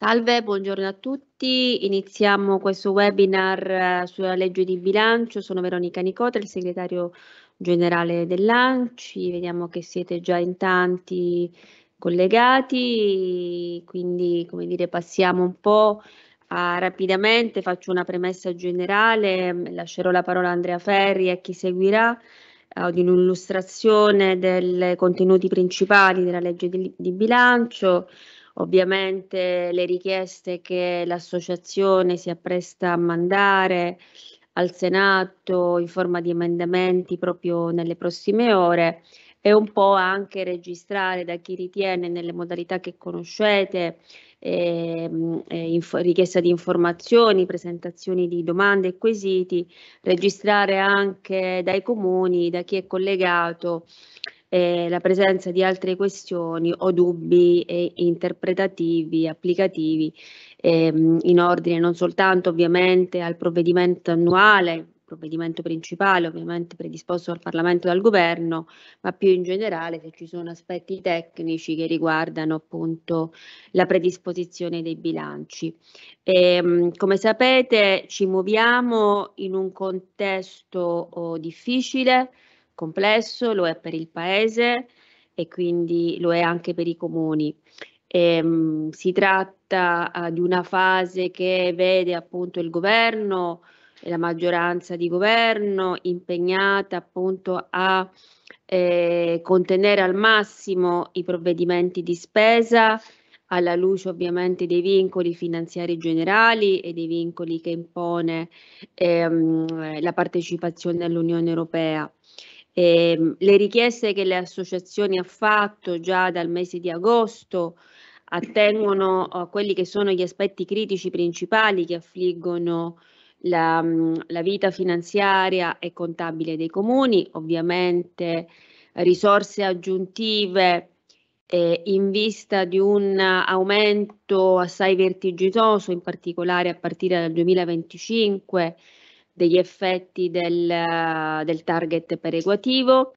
Salve, buongiorno a tutti. Iniziamo questo webinar eh, sulla legge di bilancio. Sono Veronica Nicota, il segretario generale dell'ANCI. Vediamo che siete già in tanti collegati, quindi come dire passiamo un po' a, rapidamente, faccio una premessa generale, lascerò la parola a Andrea Ferri e a chi seguirà eh, di un'illustrazione dei contenuti principali della legge di, di bilancio ovviamente le richieste che l'associazione si appresta a mandare al Senato in forma di emendamenti proprio nelle prossime ore e un po' anche registrare da chi ritiene nelle modalità che conoscete ehm, eh, inf- richiesta di informazioni, presentazioni di domande e quesiti, registrare anche dai comuni, da chi è collegato eh, la presenza di altre questioni o dubbi eh, interpretativi, applicativi, ehm, in ordine non soltanto ovviamente al provvedimento annuale, provvedimento principale ovviamente predisposto dal Parlamento e dal Governo, ma più in generale se ci sono aspetti tecnici che riguardano appunto la predisposizione dei bilanci. E, ehm, come sapete ci muoviamo in un contesto oh, difficile, complesso, lo è per il Paese e quindi lo è anche per i comuni. Ehm, si tratta eh, di una fase che vede appunto il governo e la maggioranza di governo impegnata appunto a eh, contenere al massimo i provvedimenti di spesa alla luce ovviamente dei vincoli finanziari generali e dei vincoli che impone ehm, la partecipazione all'Unione Europea eh, le richieste che le associazioni hanno fatto già dal mese di agosto attengono a eh, quelli che sono gli aspetti critici principali che affliggono la, mm, la vita finanziaria e contabile dei comuni, ovviamente risorse aggiuntive eh, in vista di un aumento assai vertiginoso, in particolare a partire dal 2025 degli effetti del, del target perequativo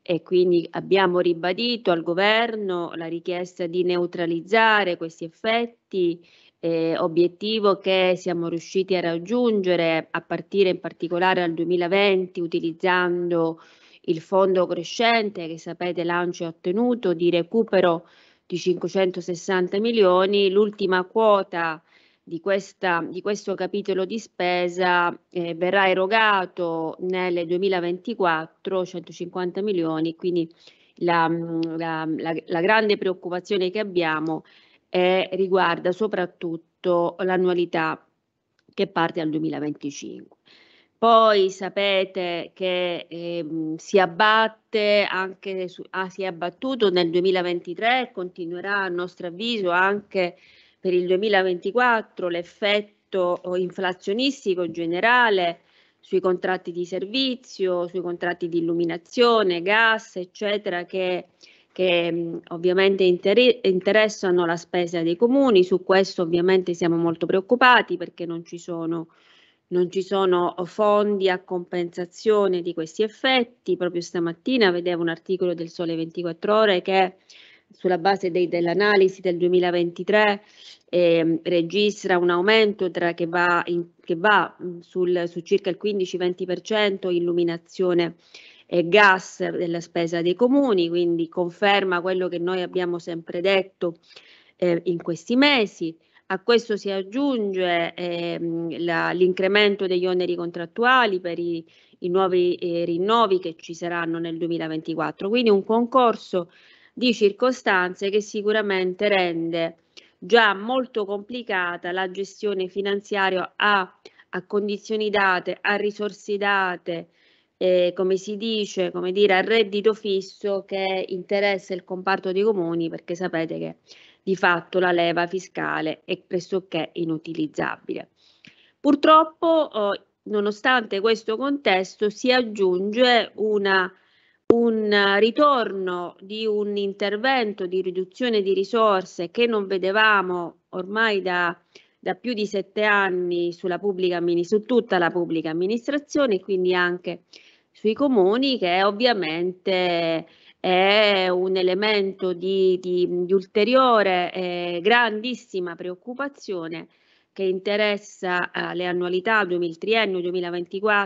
e quindi abbiamo ribadito al governo la richiesta di neutralizzare questi effetti, eh, obiettivo che siamo riusciti a raggiungere a partire in particolare dal 2020 utilizzando il fondo crescente che sapete Lancio ha ottenuto di recupero di 560 milioni, l'ultima quota di, questa, di questo capitolo di spesa eh, verrà erogato nel 2024 150 milioni, quindi la, mm, la, la, la grande preoccupazione che abbiamo è, riguarda soprattutto l'annualità che parte dal 2025. Poi sapete che ehm, si abbatte anche su, ah, si è abbattuto nel 2023 e continuerà a nostro avviso anche per il 2024 l'effetto eh, inflazionistico generale sui contratti di servizio, sui contratti di illuminazione, gas, eccetera, che, che mm, ovviamente inter- interessano la spesa dei comuni. Su questo ovviamente siamo molto preoccupati perché non ci sono non ci sono fondi a compensazione di questi effetti. Proprio stamattina vedevo un articolo del Sole 24 Ore che sulla base dei, dell'analisi del 2023 eh, registra un aumento tra, che va, in, che va sul, su circa il 15-20% illuminazione e gas della spesa dei comuni, quindi conferma quello che noi abbiamo sempre detto eh, in questi mesi. A questo si aggiunge eh, l'incremento degli oneri contrattuali per i, i nuovi eh, rinnovi che ci saranno nel 2024, quindi un concorso di circostanze che sicuramente rende già molto complicata la gestione finanziaria a, a condizioni date, a risorse date, eh, come si dice, come dire, a reddito fisso che interessa il comparto dei comuni perché sapete che di fatto la leva fiscale è pressoché inutilizzabile. Purtroppo, eh, nonostante questo contesto, si aggiunge una un ritorno di un intervento di riduzione di risorse che non vedevamo ormai da, da più di sette anni pubblica, su tutta la pubblica amministrazione, e quindi anche sui comuni, che ovviamente è un elemento di, di, di ulteriore eh, grandissima preoccupazione che interessa eh, le annualità 2000, triennio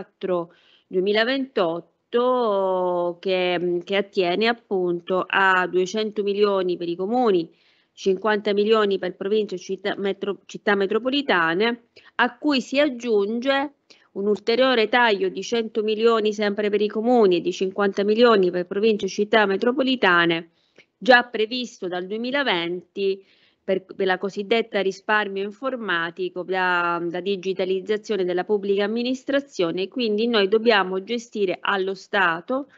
2024-2028 tetto che, che attiene appunto a 200 milioni per i comuni, 50 milioni per province e città, metro, città metropolitane, a cui si aggiunge un ulteriore taglio di 100 milioni sempre per i comuni e di 50 milioni per province e città metropolitane, già previsto dal 2020 per, per la cosiddetta risparmio informatico, la, la digitalizzazione della pubblica amministrazione, quindi noi dobbiamo gestire allo Stato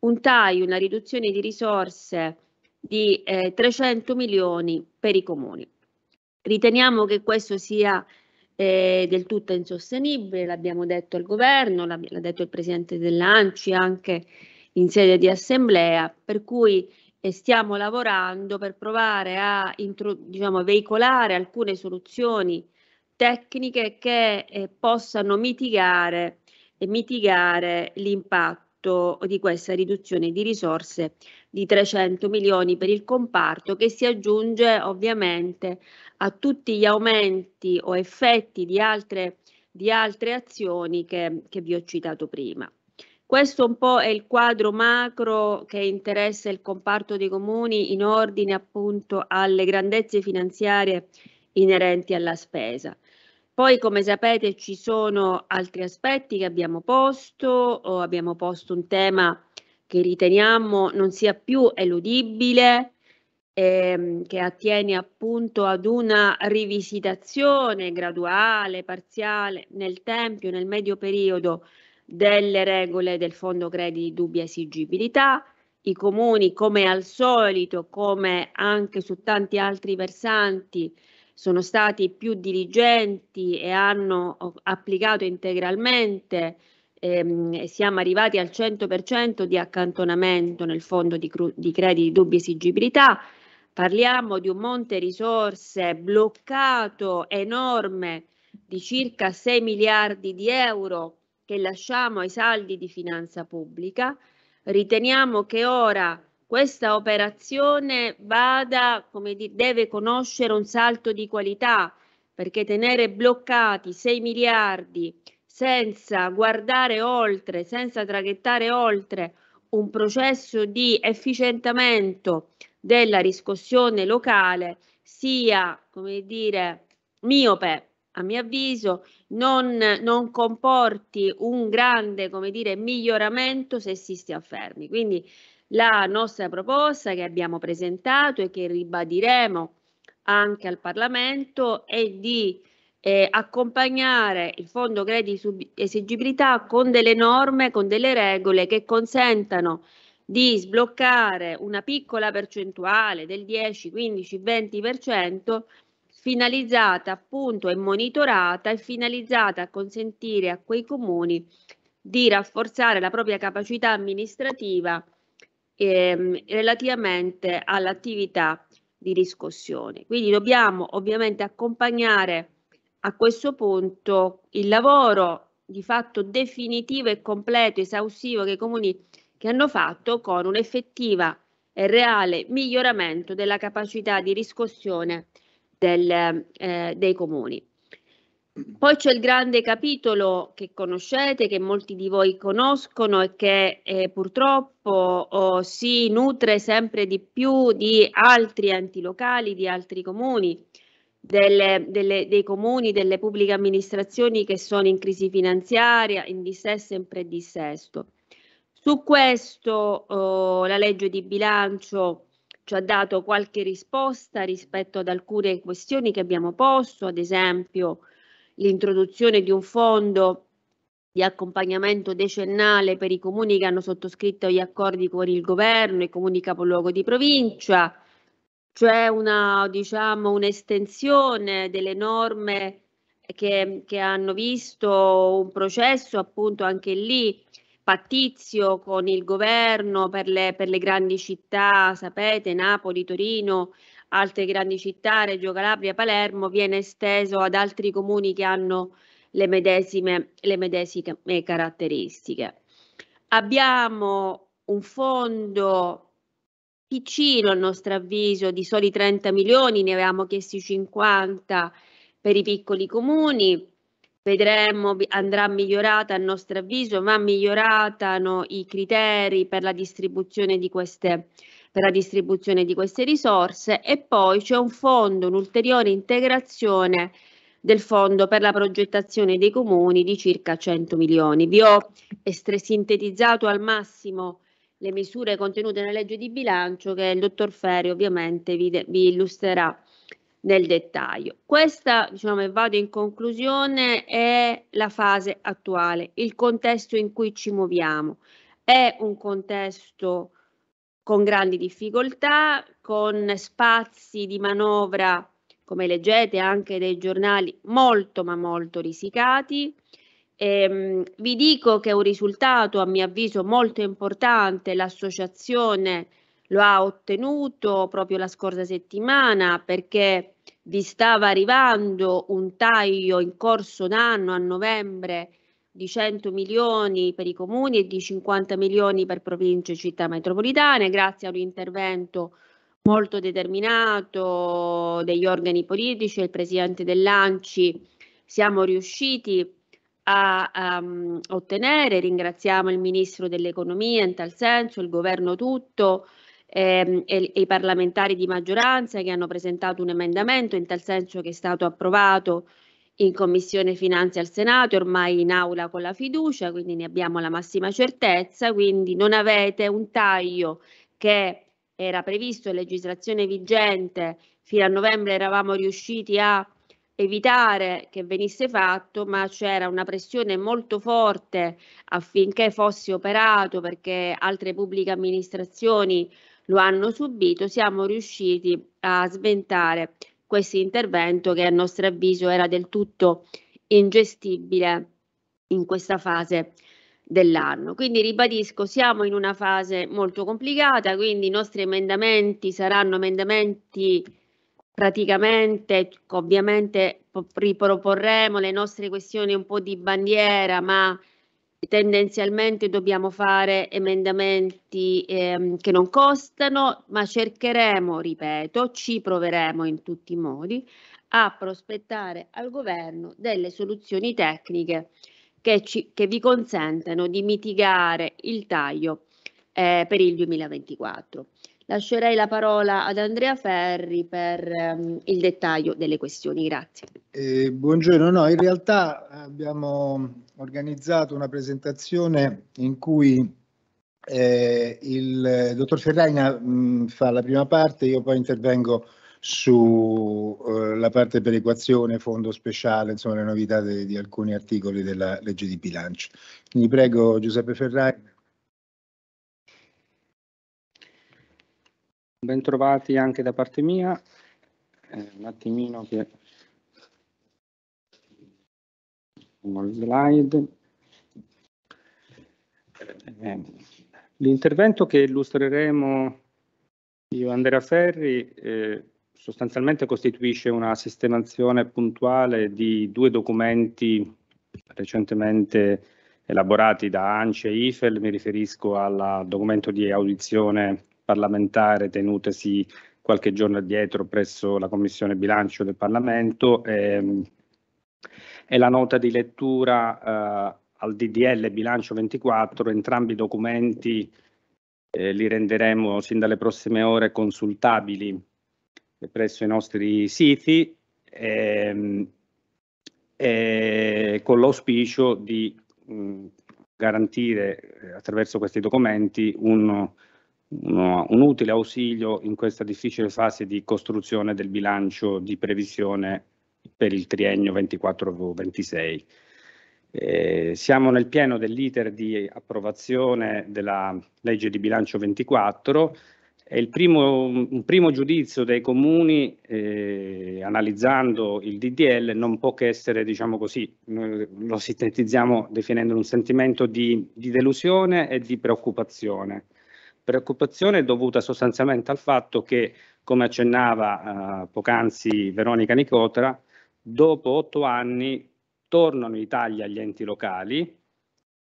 un taglio, una riduzione di risorse di eh, 300 milioni per i comuni. Riteniamo che questo sia eh, del tutto insostenibile, l'abbiamo detto al governo, l'ha detto il presidente dell'ANCI anche in sede di assemblea, per cui e stiamo lavorando per provare a diciamo, veicolare alcune soluzioni tecniche che eh, possano mitigare, mitigare l'impatto di questa riduzione di risorse di 300 milioni per il comparto che si aggiunge ovviamente a tutti gli aumenti o effetti di altre, di altre azioni che, che vi ho citato prima. Questo un po' è il quadro macro che interessa il comparto dei comuni in ordine appunto alle grandezze finanziarie inerenti alla spesa. Poi come sapete ci sono altri aspetti che abbiamo posto, abbiamo posto un tema che riteniamo non sia più eludibile, ehm, che attiene appunto ad una rivisitazione graduale, parziale nel tempo, nel medio periodo delle regole del fondo credi di dubbia esigibilità, i comuni come al solito, come anche su tanti altri versanti, sono stati più diligenti e hanno applicato integralmente ehm, siamo arrivati al 100% di accantonamento nel fondo di, di crediti di dubbia esigibilità. Parliamo di un monte risorse bloccato enorme di circa 6 miliardi di euro che lasciamo ai saldi di finanza pubblica, riteniamo che ora questa operazione vada, come dire, deve conoscere un salto di qualità, perché tenere bloccati 6 miliardi senza guardare oltre, senza traghettare oltre un processo di efficientamento della riscossione locale sia, come dire, miope a mio avviso, non, non comporti un grande dire, miglioramento se si stia fermi. Quindi la nostra proposta che abbiamo presentato e che ribadiremo anche al Parlamento è di eh, accompagnare il fondo crediti esigibilità con delle norme, con delle regole che consentano di sbloccare una piccola percentuale del 10, 15, 20% finalizzata appunto e monitorata e finalizzata a consentire a quei comuni di rafforzare la propria capacità amministrativa ehm, relativamente all'attività di riscossione. Quindi dobbiamo ovviamente accompagnare a questo punto il lavoro di fatto definitivo e completo, esaustivo che i comuni che hanno fatto con un'effettiva e reale miglioramento della capacità di riscossione del, eh, dei comuni. Poi c'è il grande capitolo che conoscete, che molti di voi conoscono e che eh, purtroppo oh, si nutre sempre di più di altri enti locali, di altri comuni, delle, delle, dei comuni, delle pubbliche amministrazioni che sono in crisi finanziaria, in dissesto e in predissesto. Su questo oh, la legge di bilancio ci ha dato qualche risposta rispetto ad alcune questioni che abbiamo posto, ad esempio l'introduzione di un fondo di accompagnamento decennale per i comuni che hanno sottoscritto gli accordi con il governo, i comuni capoluogo di provincia, cioè una, diciamo, un'estensione delle norme che, che hanno visto un processo appunto anche lì pattizio con il governo per le, per le grandi città, sapete, Napoli, Torino, altre grandi città, Reggio Calabria, Palermo, viene esteso ad altri comuni che hanno le medesime, le medesime eh, caratteristiche. Abbiamo un fondo piccino a nostro avviso di soli 30 milioni, ne avevamo chiesti 50 per i piccoli comuni, vedremo, andrà migliorata a nostro avviso, ma miglioratano i criteri per la distribuzione di queste, distribuzione di queste risorse e poi c'è un fondo, un'ulteriore integrazione del fondo per la progettazione dei comuni di circa 100 milioni. Vi ho sintetizzato al massimo le misure contenute nella legge di bilancio che il dottor Ferri ovviamente vi, vi illustrerà nel dettaglio. Questa, diciamo, e vado in conclusione, è la fase attuale, il contesto in cui ci muoviamo. È un contesto con grandi difficoltà, con spazi di manovra, come leggete anche dai giornali, molto ma molto risicati. Ehm, vi dico che un risultato a mio avviso molto importante l'associazione lo ha ottenuto proprio la scorsa settimana perché vi stava arrivando un taglio in corso d'anno a novembre di 100 milioni per i comuni e di 50 milioni per province e città metropolitane, grazie a un intervento molto determinato degli organi politici e il presidente dell'ANCI siamo riusciti a, a ehm, ottenere, ringraziamo il ministro dell'economia in tal senso, il governo tutto, ehm, e, e i parlamentari di maggioranza che hanno presentato un emendamento in tal senso che è stato approvato in Commissione Finanze al Senato, ormai in aula con la fiducia, quindi ne abbiamo la massima certezza, quindi non avete un taglio che era previsto in legislazione vigente, fino a novembre eravamo riusciti a evitare che venisse fatto, ma c'era una pressione molto forte affinché fosse operato perché altre pubbliche amministrazioni lo hanno subito, siamo riusciti a sventare questo intervento che a nostro avviso era del tutto ingestibile in questa fase dell'anno. Quindi ribadisco, siamo in una fase molto complicata, quindi i nostri emendamenti saranno emendamenti praticamente, ovviamente riproporremo le nostre questioni un po' di bandiera, ma tendenzialmente dobbiamo fare emendamenti ehm, che non costano, ma cercheremo, ripeto, ci proveremo in tutti i modi a prospettare al governo delle soluzioni tecniche che, ci, che vi consentano di mitigare il taglio eh, per il 2024. Lascerei la parola ad Andrea Ferri per um, il dettaglio delle questioni. Grazie. Eh, buongiorno, no, in realtà abbiamo organizzato una presentazione in cui eh, il dottor Ferraina mh, fa la prima parte, io poi intervengo sulla eh, parte perequazione, fondo speciale, insomma le novità de, di alcuni articoli della legge di bilancio. Quindi prego Giuseppe Ferraina. Bentrovati anche da parte mia. Eh, un attimino che eh, L'intervento che illustreremo io e Andrea Ferri eh, sostanzialmente costituisce una sistemazione puntuale di due documenti recentemente elaborati da ANCE e IFEL, mi riferisco al documento di audizione parlamentare tenutesi qualche giorno addietro presso la Commissione Bilancio del Parlamento e, ehm, e la nota di lettura eh, al DDL Bilancio 24, entrambi i documenti eh, li renderemo sin dalle prossime ore consultabili presso i nostri siti ehm, eh, con l'auspicio di mh, mm, garantire eh, attraverso questi documenti un, un utile ausilio in questa difficile fase di costruzione del bilancio di previsione per il triennio 24-26. Eh, siamo nel pieno dell'iter di approvazione della legge di bilancio 24 e il primo, un primo giudizio dei comuni eh, analizzando il DDL non può che essere, diciamo così, lo sintetizziamo definendo un sentimento di, di delusione e di preoccupazione Preoccupazione è dovuta sostanzialmente al fatto che, come accennava eh, poc'anzi Veronica Nicotra, dopo otto anni tornano in Italia gli enti locali,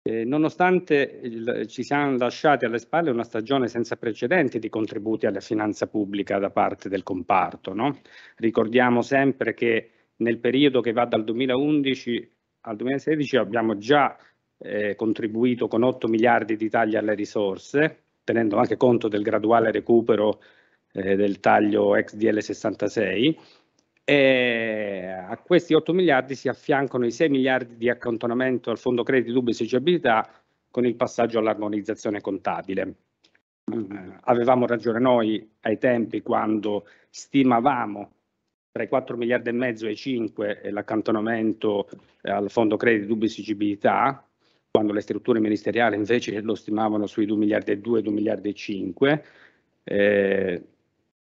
eh, nonostante il, ci siano lasciati alle spalle una stagione senza precedenti di contributi alla finanza pubblica da parte del comparto. No? Ricordiamo sempre che nel periodo che va dal 2011 al 2016 abbiamo già eh, contribuito con 8 miliardi di tagli alle risorse, tenendo anche conto del graduale recupero eh, del taglio ex DL66 e eh, a questi 8 miliardi si affiancano i 6 miliardi di accantonamento al fondo crediti dubbi e esigibilità con il passaggio all'armonizzazione contabile. Eh, avevamo ragione noi ai tempi quando stimavamo tra i 4 miliardi e mezzo e i 5 eh, l'accantonamento al fondo crediti dubbi e esigibilità quando le strutture ministeriali invece lo stimavano sui 2 miliardi e 2, 2 miliardi e 5. Eh,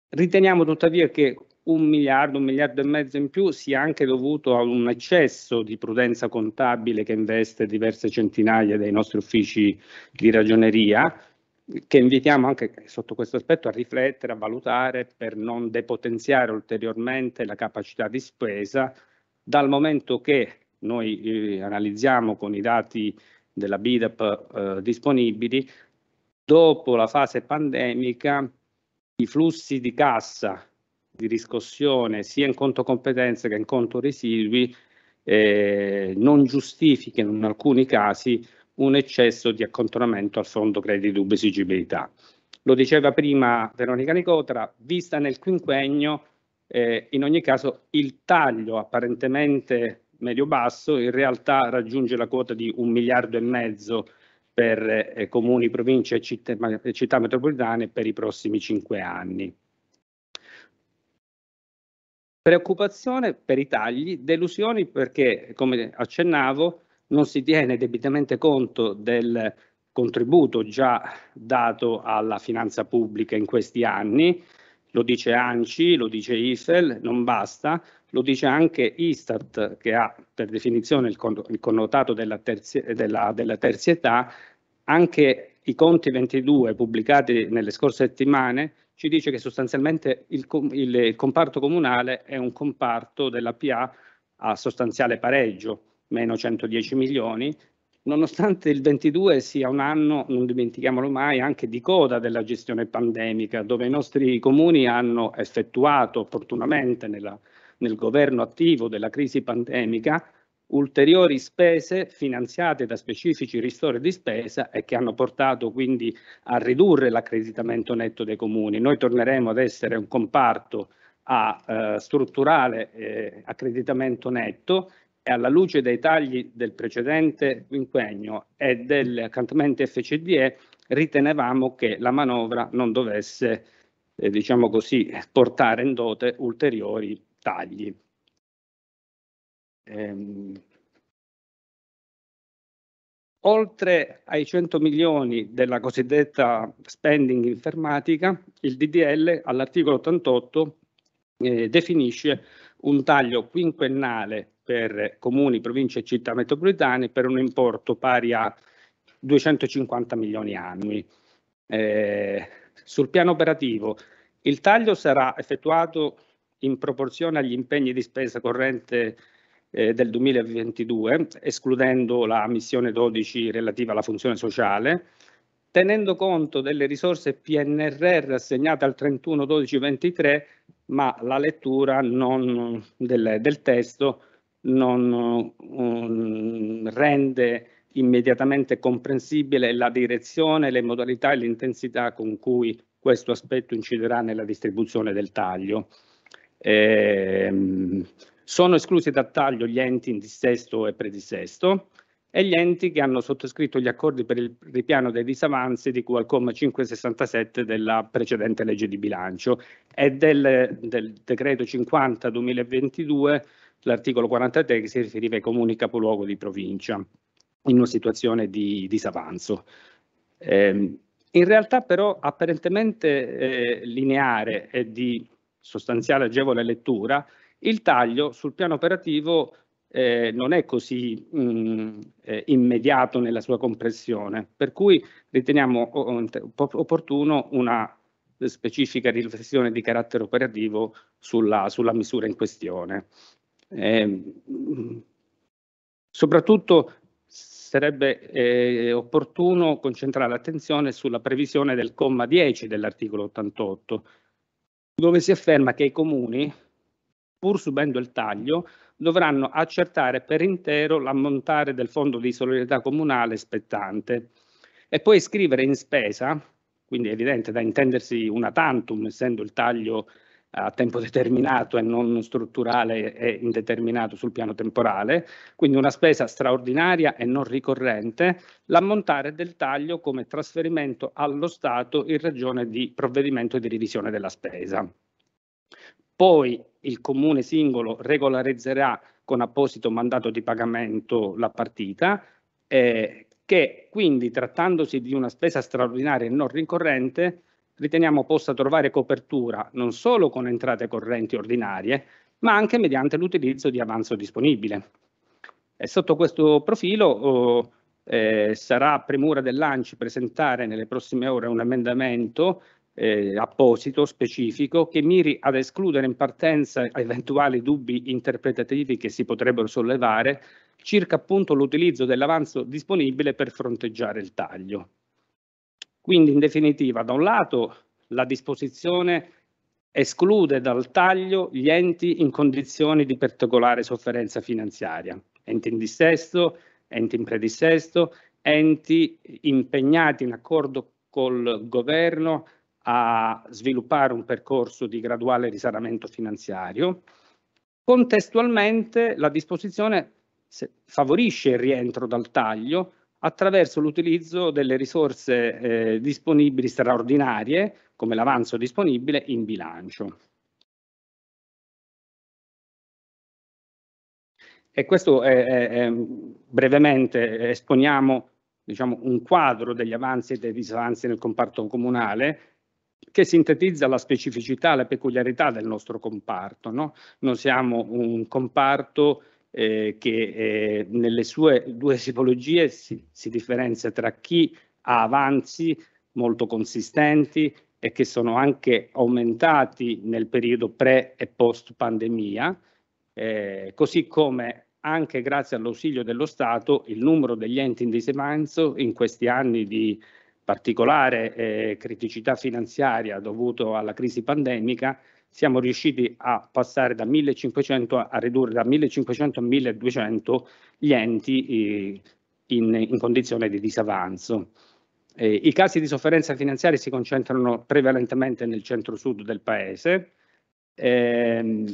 riteniamo tuttavia che un miliardo, un miliardo e mezzo in più sia anche dovuto a un eccesso di prudenza contabile che investe diverse centinaia dei nostri uffici di ragioneria, che invitiamo anche sotto questo aspetto a riflettere, a valutare per non depotenziare ulteriormente la capacità di spesa, dal momento che noi eh, analizziamo con i dati della BIDAP eh, disponibili, dopo la fase pandemica i flussi di cassa di riscossione sia in conto competenze che in conto residui eh, non giustifichino in alcuni casi un eccesso di accontonamento al fondo credito dubbi esigibilità. Lo diceva prima Veronica Nicotra, vista nel quinquennio, eh, in ogni caso il taglio apparentemente medio-basso, in realtà raggiunge la quota di un miliardo e mezzo per eh, comuni, province e città, eh, città metropolitane per i prossimi cinque anni. Preoccupazione per i tagli, delusioni perché, come accennavo, non si tiene debitamente conto del contributo già dato alla finanza pubblica in questi anni, lo dice ANCI, lo dice IFEL, non basta, lo dice anche Istat, che ha per definizione il, con, il connotato della, terzi, della, della terzietà, anche i conti 22 pubblicati nelle scorse settimane ci dice che sostanzialmente il, il, il comparto comunale è un comparto della PA a sostanziale pareggio, meno 110 milioni, nonostante il 22 sia un anno, non dimentichiamolo mai, anche di coda della gestione pandemica, dove i nostri comuni hanno effettuato opportunamente nella nel governo attivo della crisi pandemica ulteriori spese finanziate da specifici ristori di spesa e che hanno portato quindi a ridurre l'accreditamento netto dei comuni. Noi torneremo ad essere un comparto a eh, strutturale eh, accreditamento netto e alla luce dei tagli del precedente quinquennio e del accantamento FCDE ritenevamo che la manovra non dovesse eh, diciamo così, portare in dote ulteriori tagli. Ehm, oltre ai 100 milioni della cosiddetta spending informatica, il DDL all'articolo 88 eh, definisce un taglio quinquennale per comuni, province e città metropolitane per un importo pari a 250 milioni annui. Eh, sul piano operativo, il taglio sarà effettuato in proporzione agli impegni di spesa corrente eh, del 2022, escludendo la missione 12 relativa alla funzione sociale, tenendo conto delle risorse PNRR assegnate al 31-12-23, ma la lettura non, del, del, testo non um, rende immediatamente comprensibile la direzione, le modalità e l'intensità con cui questo aspetto inciderà nella distribuzione del taglio. Eh, sono esclusi dal taglio gli enti in dissesto e predissesto e gli enti che hanno sottoscritto gli accordi per il ripiano dei disavanzi di cui al comma 567 della precedente legge di bilancio e del, del decreto 50 2022, l'articolo 43 che si riferiva ai comuni capoluogo di provincia in una situazione di disavanzo. Eh, in realtà però apparentemente eh, lineare e di sostanziale agevole lettura, il taglio sul piano operativo eh, non è così mh, mm, eh, immediato nella sua compressione, per cui riteniamo opportuno una specifica riflessione di carattere operativo sulla, sulla misura in questione. Eh, soprattutto sarebbe eh, opportuno concentrare l'attenzione sulla previsione del comma 10 dell'articolo 88, dove si afferma che i comuni, pur subendo il taglio, dovranno accertare per intero l'ammontare del fondo di solidarietà comunale spettante e poi scrivere in spesa, quindi è evidente da intendersi una tantum, essendo il taglio a tempo determinato e non strutturale e indeterminato sul piano temporale, quindi una spesa straordinaria e non ricorrente, l'ammontare del taglio come trasferimento allo Stato in ragione di provvedimento di revisione della spesa. Poi il comune singolo regolarizzerà con apposito mandato di pagamento la partita eh, che quindi trattandosi di una spesa straordinaria e non ricorrente riteniamo possa trovare copertura non solo con entrate correnti ordinarie, ma anche mediante l'utilizzo di avanzo disponibile. E sotto questo profilo oh, eh, sarà premura dell'ANCI presentare nelle prossime ore un emendamento eh, apposito, specifico, che miri ad escludere in partenza eventuali dubbi interpretativi che si potrebbero sollevare circa appunto l'utilizzo dell'avanzo disponibile per fronteggiare il taglio. Quindi in definitiva, da un lato la disposizione esclude dal taglio gli enti in condizioni di particolare sofferenza finanziaria, enti in dissesto, enti in predissesto, enti impegnati in accordo col governo a sviluppare un percorso di graduale risanamento finanziario. Contestualmente la disposizione favorisce il rientro dal taglio attraverso l'utilizzo delle risorse eh, disponibili straordinarie, come l'avanzo disponibile, in bilancio. E questo è, è, è, brevemente esponiamo diciamo, un quadro degli avanzi e dei disavanzi nel comparto comunale che sintetizza la specificità, la peculiarità del nostro comparto. No? Non siamo un comparto eh, che eh, nelle sue due tipologie si, si differenzia tra chi ha avanzi molto consistenti e che sono anche aumentati nel periodo pre e post pandemia, eh, così come anche grazie all'ausilio dello Stato il numero degli enti in disavanzo in questi anni di particolare eh, criticità finanziaria dovuto alla crisi pandemica siamo riusciti a passare da 1500 a ridurre da 1500 a 1200 gli enti eh, in, in condizione di disavanzo. Eh, I casi di sofferenza finanziaria si concentrano prevalentemente nel centro-sud del paese ehm,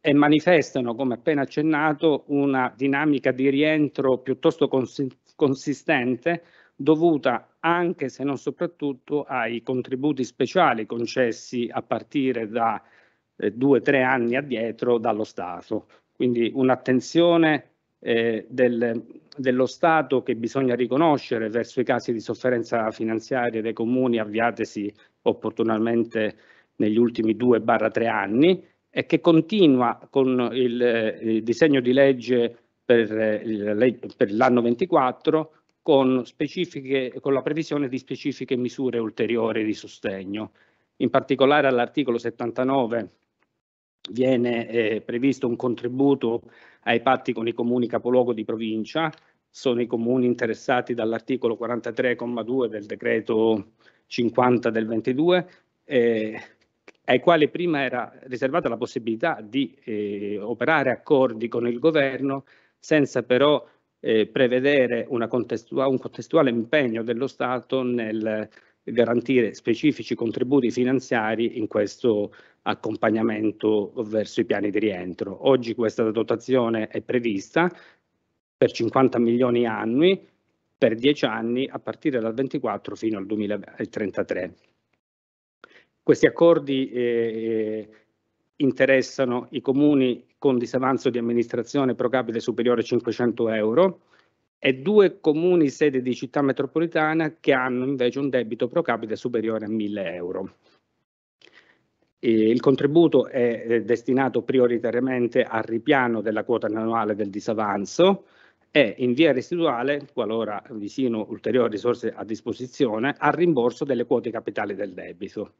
e manifestano, come appena accennato, una dinamica di rientro piuttosto cons consistente dovuta anche se non soprattutto ai contributi speciali concessi a partire da eh, due o tre anni addietro dallo Stato. Quindi un'attenzione eh, del, dello Stato che bisogna riconoscere verso i casi di sofferenza finanziaria dei comuni avviatesi opportunamente negli ultimi due barra tre anni e che continua con il, eh, il disegno di legge per, eh, per l'anno 24 con, con la previsione di specifiche misure ulteriori di sostegno. In particolare all'articolo 79 viene eh, previsto un contributo ai patti con i comuni capoluogo di provincia, sono i comuni interessati dall'articolo 43,2 del decreto 50 del 22, eh, ai quali prima era riservata la possibilità di eh, operare accordi con il governo senza però eh, prevedere contestuale, un contestuale impegno dello Stato nel garantire specifici contributi finanziari in questo accompagnamento verso i piani di rientro. Oggi questa dotazione è prevista per 50 milioni annui per 10 anni a partire dal 24 fino al 2033. Questi accordi eh, eh, interessano i comuni con disavanzo di amministrazione pro capite superiore a 500 euro e due comuni sede di città metropolitana che hanno invece un debito pro capite superiore a 1000 euro. Il contributo è destinato prioritariamente al ripiano della quota annuale del disavanzo e in via residuale, qualora vi siano ulteriori risorse a disposizione, al rimborso delle quote capitali del debito.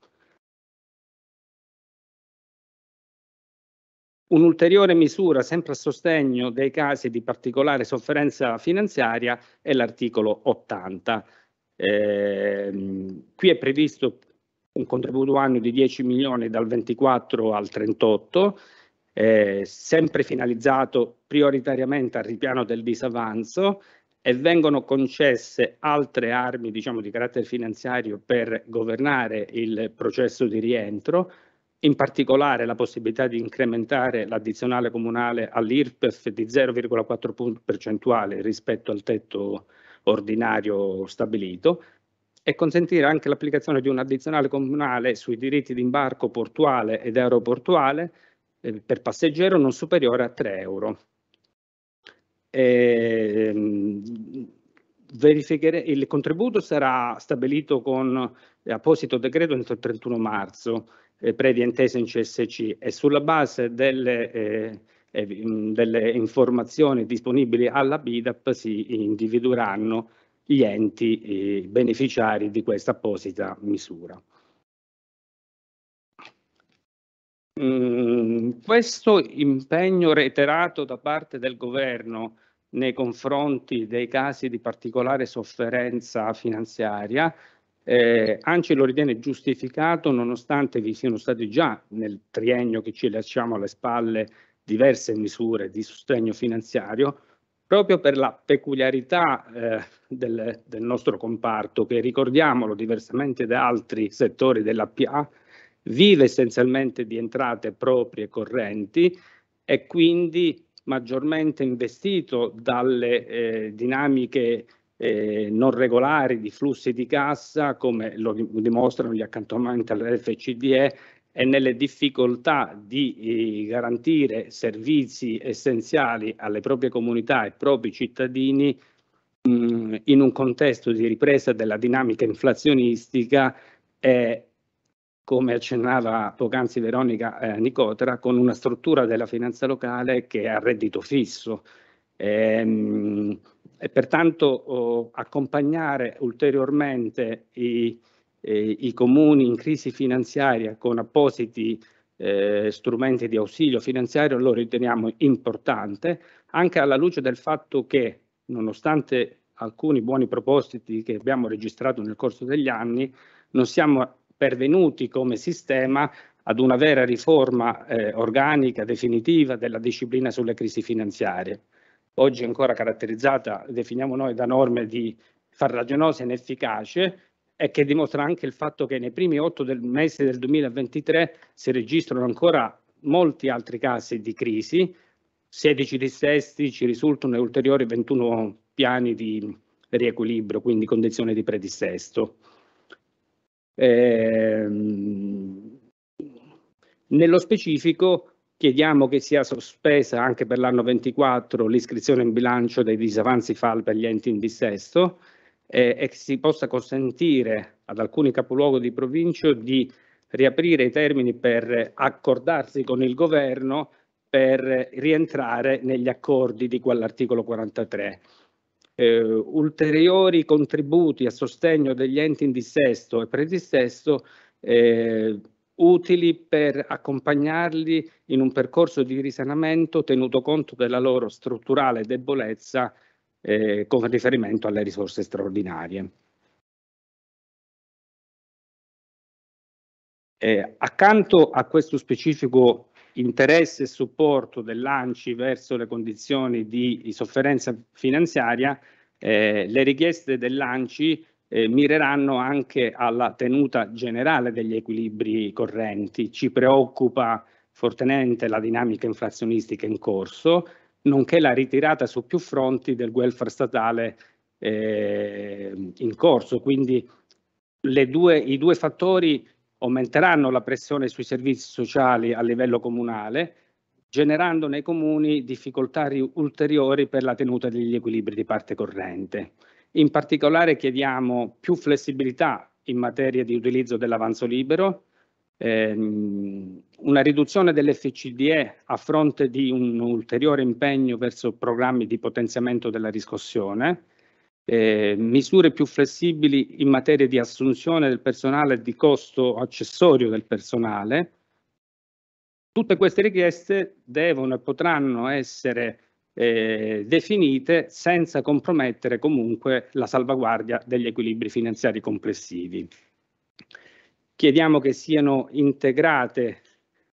Un'ulteriore misura, sempre a sostegno dei casi di particolare sofferenza finanziaria, è l'articolo 80. Eh, qui è previsto un contributo annuo di 10 milioni dal 24 al 38, eh, sempre finalizzato prioritariamente al ripiano del disavanzo e vengono concesse altre armi diciamo, di carattere finanziario per governare il processo di rientro, in particolare la possibilità di incrementare l'addizionale comunale all'IRPEF di 0,4 punti percentuali rispetto al tetto ordinario stabilito e consentire anche l'applicazione di un addizionale comunale sui diritti di imbarco portuale ed aeroportuale eh, per passeggero non superiore a 3 euro. E, ehm, il contributo sarà stabilito con eh, apposito decreto entro il 31 marzo eh, previa intesa in CSC e sulla base delle, eh, delle informazioni disponibili alla BIDAP si individueranno gli enti beneficiari di questa apposita misura. Mm, questo impegno reiterato da parte del governo nei confronti dei casi di particolare sofferenza finanziaria eh, Anci lo ritiene giustificato nonostante vi siano state già nel triennio che ci lasciamo alle spalle diverse misure di sostegno finanziario proprio per la peculiarità eh, del, del, nostro comparto che ricordiamolo diversamente da altri settori della PA vive essenzialmente di entrate proprie e correnti e quindi maggiormente investito dalle eh, dinamiche eh, non regolari di flussi di cassa, come lo dimostrano gli accantonamenti all'FCDE, e nelle difficoltà di eh, garantire servizi essenziali alle proprie comunità e ai propri cittadini mh, in un contesto di ripresa della dinamica inflazionistica e, come accennava poc'anzi Veronica eh, Nicotra, con una struttura della finanza locale che è a reddito fisso. Ehm, e pertanto oh, accompagnare ulteriormente i, eh, i, comuni in crisi finanziaria con appositi eh, strumenti di ausilio finanziario lo riteniamo importante anche alla luce del fatto che nonostante alcuni buoni propositi che abbiamo registrato nel corso degli anni non siamo pervenuti come sistema ad una vera riforma eh, organica definitiva della disciplina sulle crisi finanziarie oggi ancora caratterizzata, definiamo noi, da norme di farraginosa inefficace e che dimostra anche il fatto che nei primi otto del mese del 2023 si registrano ancora molti altri casi di crisi, 16 dissesti, ci risultano e ulteriori 21 piani di riequilibrio, quindi condizioni di predissesto. Ehm, nello specifico, Chiediamo che sia sospesa anche per l'anno 24 l'iscrizione in bilancio dei disavanzi FAL per gli enti in dissesto eh, e che si possa consentire ad alcuni capoluogo di provincia di riaprire i termini per accordarsi con il governo per rientrare negli accordi di quell'articolo 43. Eh, ulteriori contributi a sostegno degli enti in dissesto e predissesto eh, utili per accompagnarli in un percorso di risanamento tenuto conto della loro strutturale debolezza eh, con riferimento alle risorse straordinarie. Eh, accanto a questo specifico interesse e supporto dell'ANCI verso le condizioni di, sofferenza finanziaria, eh, le richieste dell'ANCI eh, mireranno anche alla tenuta generale degli equilibri correnti. Ci preoccupa fortemente la dinamica inflazionistica in corso, nonché la ritirata su più fronti del welfare statale eh, in corso. Quindi due, i due fattori aumenteranno la pressione sui servizi sociali a livello comunale, generando nei comuni difficoltà ulteriori per la tenuta degli equilibri di parte corrente. In particolare chiediamo più flessibilità in materia di utilizzo dell'avanzo libero, ehm, una riduzione dell'FCDE a fronte di un ulteriore impegno verso programmi di potenziamento della riscossione, eh, misure più flessibili in materia di assunzione del personale e di costo accessorio del personale. Tutte queste richieste devono e potranno essere eh, definite senza compromettere comunque la salvaguardia degli equilibri finanziari complessivi. Chiediamo che siano integrate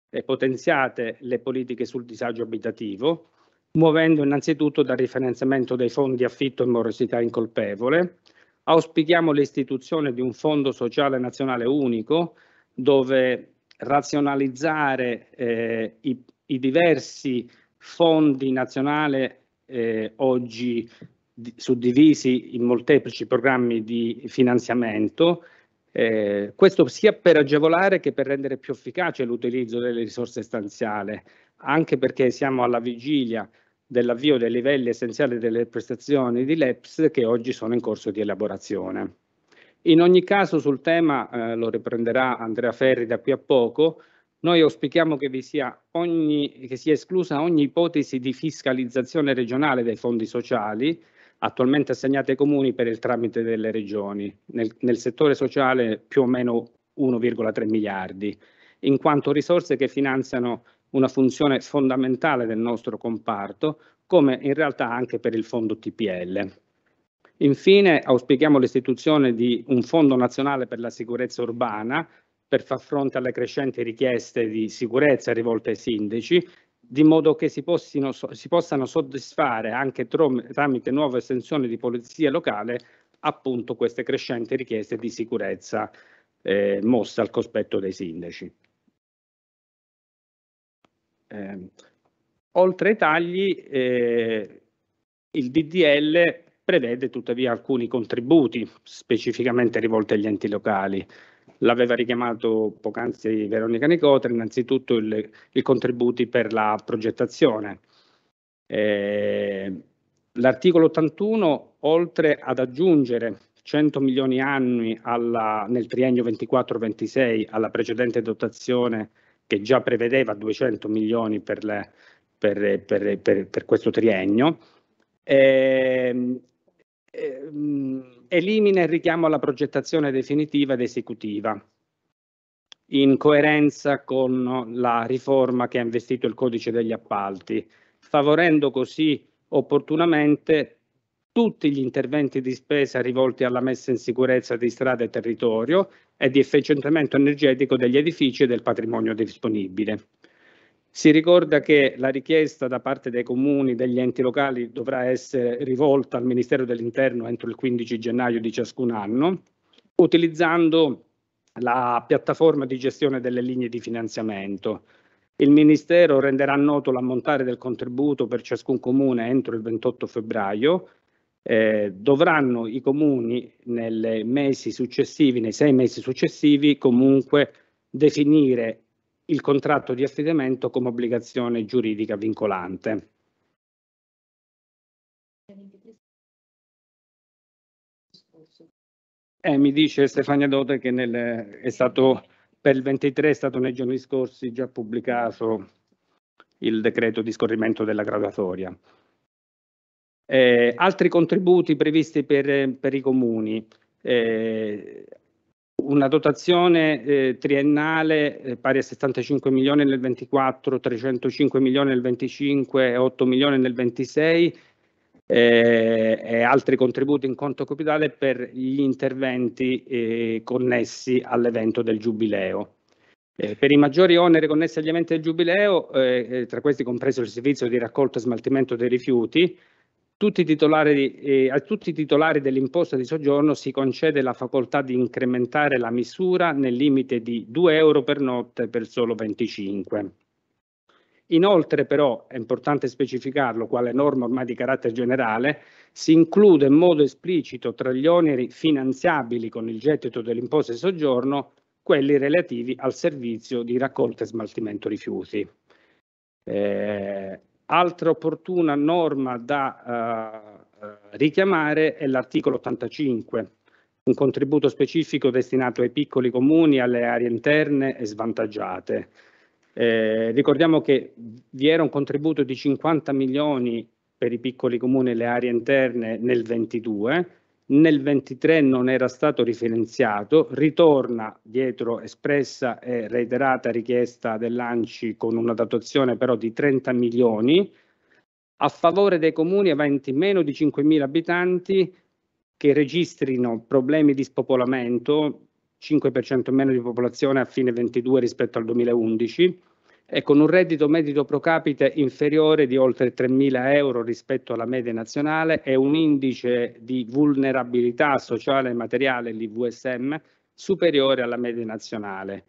e potenziate le politiche sul disagio abitativo, muovendo innanzitutto dal rifinanziamento dei fondi affitto e morosità incolpevole. Auspichiamo l'istituzione di un fondo sociale nazionale unico dove razionalizzare eh, i, i diversi fondi nazionali eh, oggi di, suddivisi in molteplici programmi di finanziamento, eh, questo sia per agevolare che per rendere più efficace l'utilizzo delle risorse stanziali, anche perché siamo alla vigilia dell'avvio dei livelli essenziali delle prestazioni di LEPS che oggi sono in corso di elaborazione. In ogni caso sul tema, eh, lo riprenderà Andrea Ferri da qui a poco, noi auspichiamo che, vi sia, ogni, che sia esclusa ogni ipotesi di fiscalizzazione regionale dei fondi sociali attualmente assegnati ai comuni per il tramite delle regioni, nel, nel settore sociale più o meno 1,3 miliardi, in quanto risorse che finanziano una funzione fondamentale del nostro comparto, come in realtà anche per il fondo TPL. Infine, auspichiamo l'istituzione di un fondo nazionale per la sicurezza urbana per far fronte alle crescenti richieste di sicurezza rivolte ai sindaci, di modo che si, possino, si possano soddisfare anche tramite nuove estensioni di polizia locale appunto queste crescenti richieste di sicurezza eh, mosse al cospetto dei sindaci. Eh, oltre ai tagli, eh, il DDL prevede tuttavia alcuni contributi specificamente rivolti agli enti locali l'aveva richiamato poc'anzi Veronica Nicotra, innanzitutto i contributi per la progettazione. Eh, l'articolo 81, oltre ad aggiungere 100 milioni annui alla, nel triennio 24-26 alla precedente dotazione che già prevedeva 200 milioni per, le, per, per, per questo triennio, eh, eh, elimina il richiamo alla progettazione definitiva ed esecutiva, in coerenza con la riforma che ha investito il codice degli appalti, favorendo così opportunamente tutti gli interventi di spesa rivolti alla messa in sicurezza di strade e territorio e di efficientamento energetico degli edifici e del patrimonio disponibile. Si ricorda che la richiesta da parte dei comuni, degli enti locali dovrà essere rivolta al Ministero dell'Interno entro il 15 gennaio di ciascun anno, utilizzando la piattaforma di gestione delle linee di finanziamento. Il Ministero renderà noto l'ammontare del contributo per ciascun comune entro il 28 febbraio. Eh, dovranno i comuni nei sei mesi successivi comunque definire il contratto di affidamento come obbligazione giuridica vincolante. Eh, mi dice Stefania Dote che nel, è stato, per il 23 è stato nei giorni scorsi già pubblicato il decreto di scorrimento della graduatoria. Eh, altri contributi previsti per, per i comuni. Eh, una dotazione eh, triennale eh, pari a 75 milioni nel 24, 305 milioni nel 25 e 8 milioni nel 26 eh, e altri contributi in conto capitale per gli interventi eh, connessi all'evento del giubileo. Eh, per i maggiori oneri connessi agli eventi del giubileo, eh, tra questi compreso il servizio di raccolta e smaltimento dei rifiuti, tutti i titolari, eh, a tutti i titolari dell'imposta di soggiorno si concede la facoltà di incrementare la misura nel limite di 2 euro per notte per solo 25. Inoltre però, è importante specificarlo quale norma ormai di carattere generale, si include in modo esplicito tra gli oneri finanziabili con il gettito dell'imposta di soggiorno quelli relativi al servizio di raccolta e smaltimento rifiuti. Eh, Altra opportuna norma da eh, eh richiamare è l'articolo 85, un contributo specifico destinato ai piccoli comuni, alle aree interne e svantaggiate. Eh, ricordiamo che vi era un contributo di 50 milioni per i piccoli comuni e le aree interne nel 22, nel 23 non era stato rifinanziato, ritorna dietro espressa e reiterata richiesta dell'ANCI con una datazione però di 30 milioni a favore dei comuni aventi meno di 5.000 abitanti che registrino problemi di spopolamento, 5% meno di popolazione a fine 22 rispetto al 2011, e con un reddito medio pro capite inferiore di oltre 3.000 euro rispetto alla media nazionale e un indice di vulnerabilità sociale e materiale, l'IVSM, superiore alla media nazionale.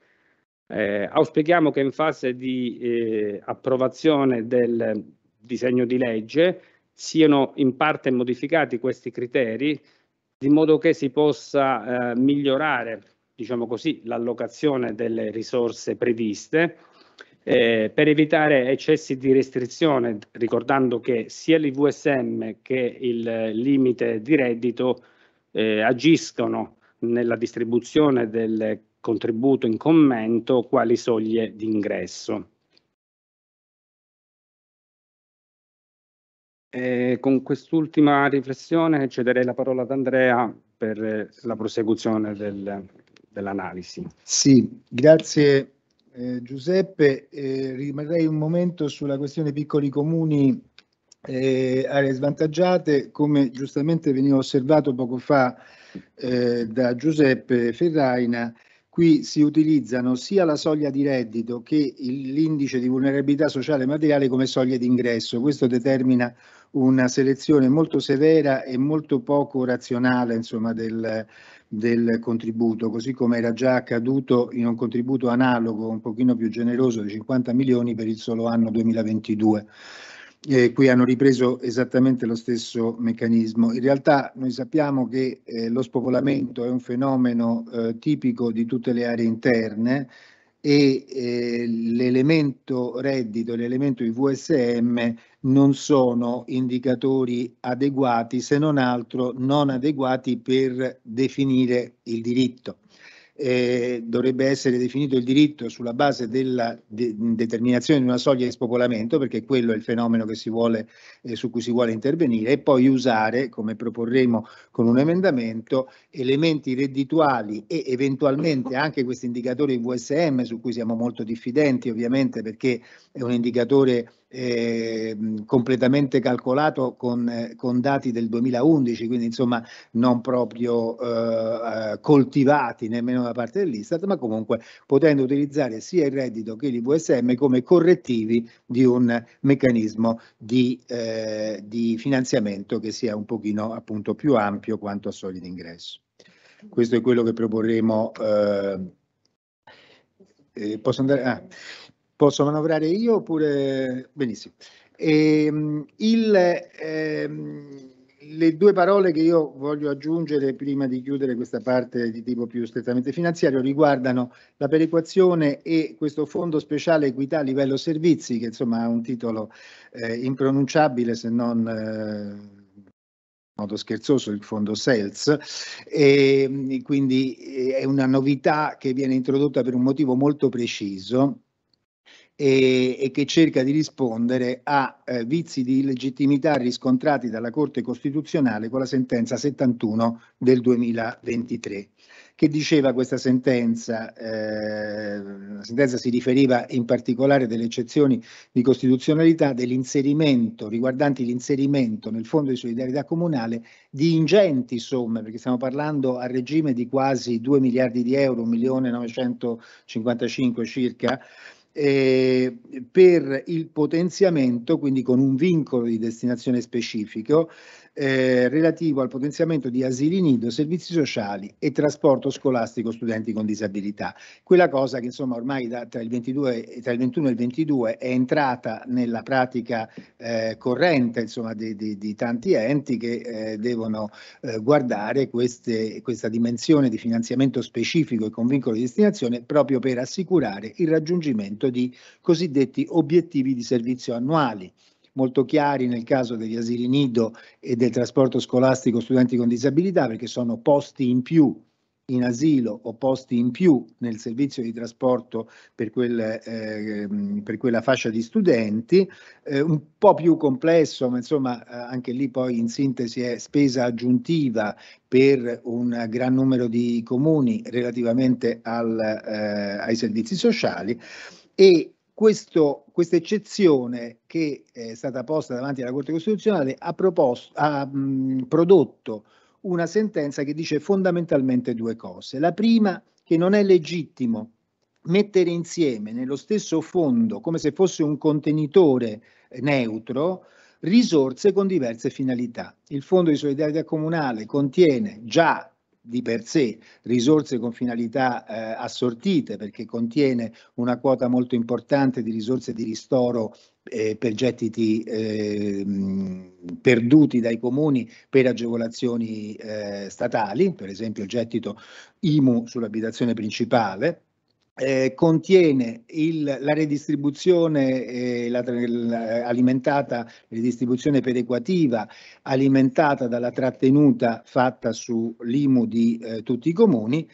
Eh, auspichiamo che in fase di eh, approvazione del disegno di legge siano in parte modificati questi criteri di modo che si possa eh, migliorare diciamo così, l'allocazione delle risorse previste eh, per evitare eccessi di restrizione, ricordando che sia l'IVSM che il limite di reddito eh, agiscono nella distribuzione del contributo in commento quali soglie di ingresso. E eh, con quest'ultima riflessione cederei la parola ad Andrea per la prosecuzione del, dell'analisi. Sì, grazie eh, Giuseppe, eh, rimarrei un momento sulla questione piccoli comuni, eh, aree svantaggiate, come giustamente veniva osservato poco fa eh, da Giuseppe Ferraina, qui si utilizzano sia la soglia di reddito che l'indice di vulnerabilità sociale materiale come soglie di ingresso. Questo determina una selezione molto severa e molto poco razionale insomma, del, del contributo, così come era già accaduto in un contributo analogo, un pochino più generoso, di 50 milioni per il solo anno 2022. Eh, qui hanno ripreso esattamente lo stesso meccanismo. In realtà noi sappiamo che eh, lo spopolamento è un fenomeno eh, tipico di tutte le aree interne, e eh, l'elemento reddito e l'elemento IVSM non sono indicatori adeguati, se non altro non adeguati per definire il diritto eh, dovrebbe essere definito il diritto sulla base della de determinazione di una soglia di spopolamento, perché quello è il fenomeno vuole, eh, su cui si vuole intervenire, e poi usare, come proporremo con un emendamento, elementi reddituali e eventualmente anche questo indicatore VSM, su cui siamo molto diffidenti ovviamente perché è un indicatore eh, completamente calcolato con, eh, con, dati del 2011, quindi insomma non proprio eh, eh, coltivati nemmeno da parte dell'Istat, ma comunque potendo utilizzare sia il reddito che l'IVSM come correttivi di un meccanismo di, eh, di finanziamento che sia un pochino appunto più ampio quanto a soglie d'ingresso. Questo è quello che proporremo. Eh, eh posso andare? Ah. Posso manovrare io oppure... Benissimo. E, ehm, il, ehm, le due parole che io voglio aggiungere prima di chiudere questa parte di tipo più strettamente finanziario riguardano la perequazione e questo fondo speciale equità a livello servizi che insomma ha un titolo eh, impronunciabile se non... Eh, modo scherzoso il fondo SELS e ehm, quindi eh, è una novità che viene introdotta per un motivo molto preciso e, e che cerca di rispondere a eh, vizi di illegittimità riscontrati dalla Corte Costituzionale con la sentenza 71 del 2023. Che diceva questa sentenza? Eh, la sentenza si riferiva in particolare delle eccezioni di costituzionalità dell'inserimento, riguardanti l'inserimento nel Fondo di solidarietà comunale di ingenti somme, perché stiamo parlando a regime di quasi 2 miliardi di euro, 1.955 circa, eh, per il potenziamento, quindi con un vincolo di destinazione specifico, eh, relativo al potenziamento di asili nido, servizi sociali e trasporto scolastico studenti con disabilità. Quella cosa che insomma ormai da, tra, il 22, tra, il 21 e il 22 è entrata nella pratica eh, corrente insomma, di, di, di, tanti enti che eh, devono eh, guardare queste, questa dimensione di finanziamento specifico e con vincolo di destinazione proprio per assicurare il raggiungimento di cosiddetti obiettivi di servizio annuali molto chiari nel caso degli asili nido e del trasporto scolastico studenti con disabilità, perché sono posti in più in asilo o posti in più nel servizio di trasporto per, quel, eh, per quella fascia di studenti, eh, un po' più complesso, ma insomma eh, anche lì poi in sintesi è spesa aggiuntiva per un gran numero di comuni relativamente al, eh, ai servizi sociali e questo, questa eccezione che eh, è stata posta davanti alla Corte Costituzionale ha, proposto, ha mh, mm, prodotto una sentenza che dice fondamentalmente due cose. La prima, che non è legittimo mettere insieme nello stesso fondo, come se fosse un contenitore neutro, risorse con diverse finalità. Il Fondo di solidarietà comunale contiene già di per sé, risorse con finalità eh, assortite perché contiene una quota molto importante di risorse di ristoro eh, per gettiti eh, perduti dai comuni per agevolazioni eh, statali, per esempio il gettito IMU sull'abitazione principale, eh, contiene il, la redistribuzione eh, la, alimentata, redistribuzione perequativa alimentata dalla trattenuta fatta sull'IMU di eh, tutti i comuni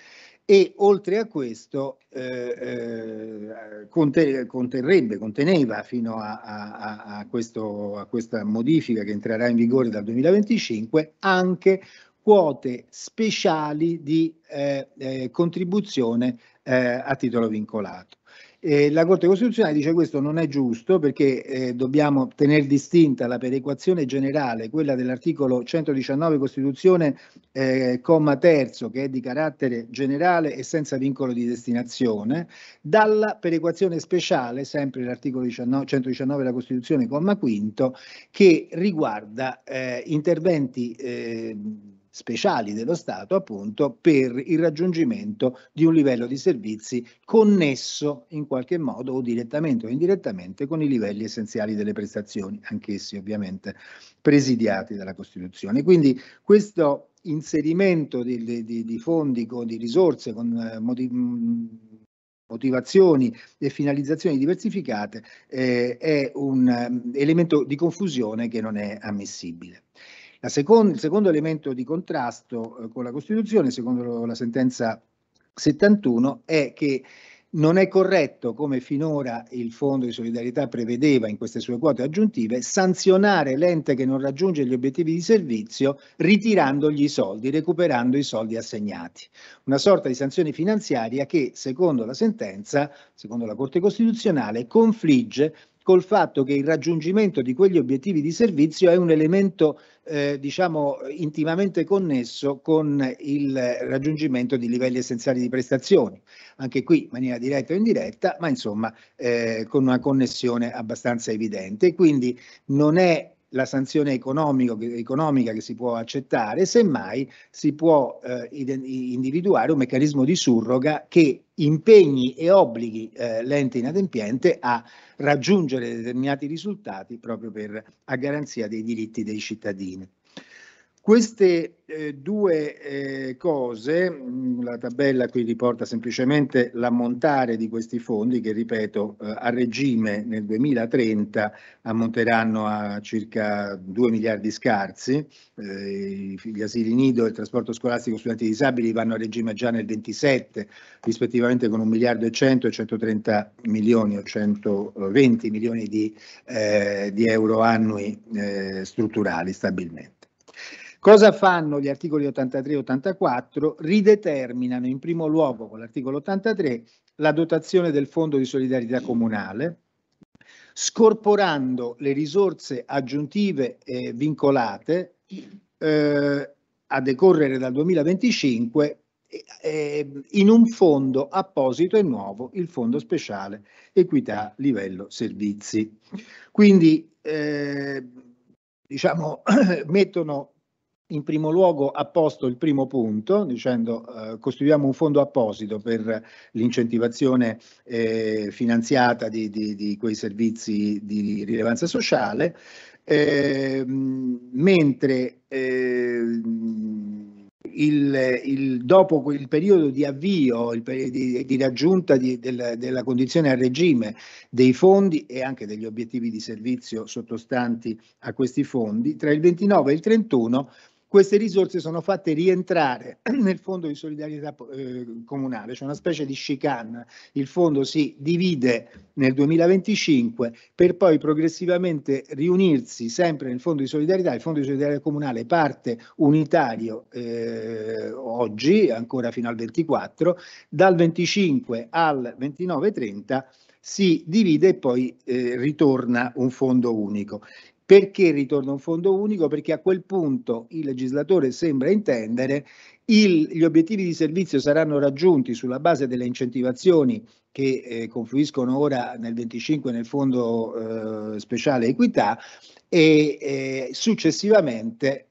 e oltre a questo eh, eh, conter, conterrebbe, conteneva fino a, a, a, questo, a questa modifica che entrerà in vigore dal 2025 anche quote speciali di eh, eh, contribuzione eh, a titolo vincolato. Eh, la Corte Costituzionale dice che questo non è giusto perché eh, dobbiamo tenere distinta la perequazione generale, quella dell'articolo 119 Costituzione, eh, comma terzo, che è di carattere generale e senza vincolo di destinazione, dalla perequazione speciale, sempre l'articolo 119 della Costituzione, comma quinto, che riguarda eh, interventi eh, speciali dello Stato appunto per il raggiungimento di un livello di servizi connesso in qualche modo o direttamente o indirettamente con i livelli essenziali delle prestazioni, anch'essi ovviamente presidiati dalla Costituzione. Quindi questo inserimento di, di, di fondi, di risorse con eh, mm, motivazioni e finalizzazioni diversificate eh, è un ehm, elemento di confusione che non è ammissibile. La seconda, il secondo elemento di contrasto eh, con la Costituzione, secondo la sentenza 71, è che non è corretto, come finora il Fondo di solidarietà prevedeva in queste sue quote aggiuntive, sanzionare l'ente che non raggiunge gli obiettivi di servizio ritirandogli i soldi, recuperando i soldi assegnati. Una sorta di sanzione finanziaria che, secondo la sentenza, secondo la Corte Costituzionale, confligge col fatto che il raggiungimento di quegli obiettivi di servizio è un elemento eh, diciamo intimamente connesso con il raggiungimento di livelli essenziali di prestazioni, anche qui in maniera diretta o indiretta, ma insomma eh, con una connessione abbastanza evidente. Quindi non è la sanzione economica che si può accettare, semmai si può eh, individuare un meccanismo di surroga che impegni e obblighi eh, l'ente inadempiente a raggiungere determinati risultati proprio per, a garanzia dei diritti dei cittadini. Queste eh, due eh, cose, mm, la tabella qui riporta semplicemente l'ammontare di questi fondi che, ripeto, eh, a regime nel 2030 ammonteranno a circa 2 miliardi scarsi, eh, gli asili nido e il trasporto scolastico studenti disabili vanno a regime già nel 27, rispettivamente con 1 miliardo e 100 e 130 milioni o 120 milioni di, eh, di euro annui eh, strutturali stabilmente. Cosa fanno gli articoli 83 e 84? Rideterminano in primo luogo con l'articolo 83 la dotazione del Fondo di solidarietà comunale, scorporando le risorse aggiuntive e vincolate eh, a decorrere dal 2025 eh, in un fondo apposito e nuovo, il Fondo Speciale Equità Livello Servizi. Quindi, eh, diciamo, mettono in primo luogo ha posto il primo punto dicendo eh, costruiamo un fondo apposito per l'incentivazione eh, finanziata di, di, di, quei servizi di rilevanza sociale, eh, mentre ehm, il, il, dopo il periodo di avvio, il, di, di, raggiunta di, del, della condizione a regime dei fondi e anche degli obiettivi di servizio sottostanti a questi fondi, tra il 29 e il 31 queste risorse sono fatte rientrare nel fondo di solidarietà eh, comunale, c'è cioè una specie di chicane, il fondo si divide nel 2025 per poi progressivamente riunirsi sempre nel fondo di solidarietà, il fondo di solidarietà comunale parte unitario eh, oggi, ancora fino al 24, dal 25 al 29-30 si divide e poi eh, ritorna un fondo unico. Perché ritorna un fondo unico? Perché a quel punto il legislatore sembra intendere il, gli obiettivi di servizio saranno raggiunti sulla base delle incentivazioni che eh, confluiscono ora nel 25 nel fondo eh, speciale equità e eh, successivamente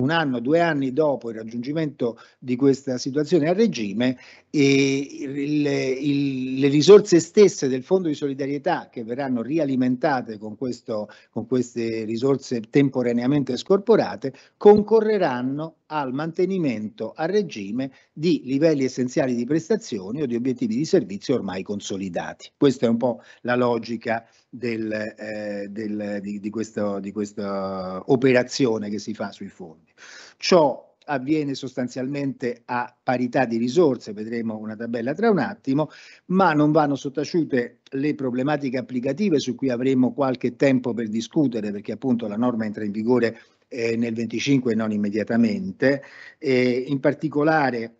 un anno, due anni dopo il raggiungimento di questa situazione a regime, il, il, le risorse stesse del Fondo di solidarietà che verranno rialimentate con, questo, con queste risorse temporaneamente scorporate concorreranno al mantenimento a regime di livelli essenziali di prestazioni o di obiettivi di servizio ormai consolidati. Questa è un po' la logica del, eh, del, di, di, questo, di questa operazione che si fa sui fondi. Ciò avviene sostanzialmente a parità di risorse, vedremo una tabella tra un attimo, ma non vanno sottaciute le problematiche applicative su cui avremo qualche tempo per discutere perché appunto la norma entra in vigore eh, nel 25 e non immediatamente, eh, in particolare